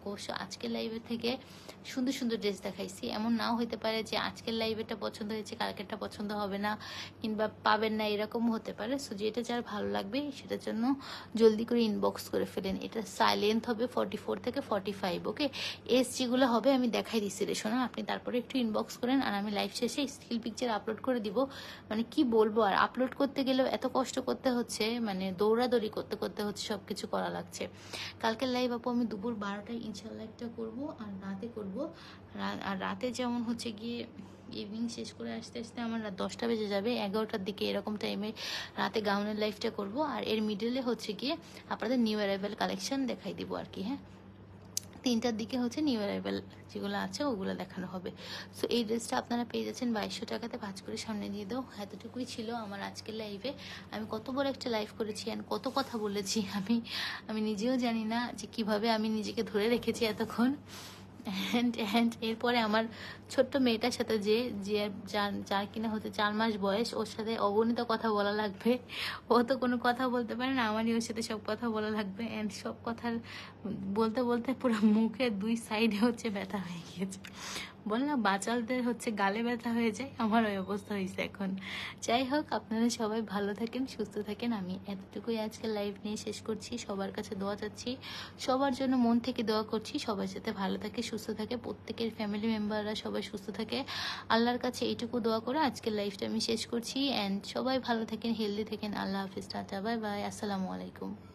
কোর্স আজকের লাইভে থেকে সুন্দর সুন্দর ড্রেস দেখাইছি এমন নাও হতে পারে যে আজকের লাইভেটা পছন্দ হয়েছে কালকেরটা পছন্দ হবে না কিংবা পাবেন না এরকমও হতে পারে সো যেটা যার ভালো লাগবে সেটার জন্য জলদি করে ইনবক্স করে ফেলেন এটা সাইলেন্থ হবে ফর্টি ফোর থেকে ফর্টি ফাইভ ওকে এস জিগুলো হবে আমি দেখাই দিচ্ছি রে শোনা আপনি তারপরে একটু ইনবক্স করেন আর আমি লাইভ শেষে স্কিল পিকচার আপলোড করে দিব মানে কি বলবো আর আপলোড করতে গেলেও এত কষ্ট করতে হচ্ছে মানে দৌড়াদৌড়ি করতে করতে হচ্ছে সব কিছু করা লাগছে কালকের লাইভ আপু আমি দুপুর বারোটায় ইনশাল্লাহ একটা করব আর রাতে করব আর রাতে যেমন হচ্ছে গিয়ে ইভিনিং শেষ করে আসতে আসতে আমার রাত দশটা বেজে যাবে এগারোটার দিকে এরকম টাইমে রাতে গাউনের লাইফটা করব আর এর মিডলে হচ্ছে গিয়ে আপনাদের নিউ অ্যারাইভেল কালেকশন দেখাই দিব আর কি হ্যাঁ তিনটার দিকে হচ্ছে নিউ অ্যারাইভাল যেগুলো আছে ওগুলো দেখানো হবে সো এই ড্রেসটা আপনারা পেয়ে যাচ্ছেন বাইশশো টাকাতে ভাজ করে সামনে দিয়ে দাও এতটুকুই ছিল আমার আজকের লাইভে আমি কত বড় একটা লাইভ করেছি অ্যান্ড কত কথা বলেছি আমি আমি নিজেও জানি না যে কিভাবে আমি নিজেকে ধরে রেখেছি এতক্ষণ অ্যান্ড অ্যান্ড এরপরে আমার ছোট্ট মেয়েটার সাথে যে যে যার যার কিনা হতে চার মাস বয়স ওর সাথে অগণিত কথা বলা লাগবে ও তো কোনো কথা বলতে পারে না আমারই ওর সাথে সব কথা বলা লাগবে অ্যান্ড সব কথার বলতে বলতে পুরো মুখে দুই সাইডে হচ্ছে ব্যথা হয়ে গিয়েছে বলে না বাচালদের হচ্ছে গালে ব্যথা হয়ে যায় আমার ওই অবস্থা হয়েছে এখন যাই হোক আপনারা সবাই ভালো থাকেন সুস্থ থাকেন আমি এতটুকুই আজকে লাইভ নিয়ে শেষ করছি সবার কাছে দোয়া চাচ্ছি সবার জন্য মন থেকে দোয়া করছি সবার সাথে ভালো থাকে সুস্থ থাকে প্রত্যেকের ফ্যামিলি মেম্বাররা সবাই সুস্থ থাকে আল্লাহর কাছে এইটুকু দোয়া করে আজকের লাইফটা আমি শেষ করছি অ্যান্ড সবাই ভালো থাকেন হেলদি থাকেন আল্লাহ হাফিজ টাটা বাই বাই আসসালামু আলাইকুম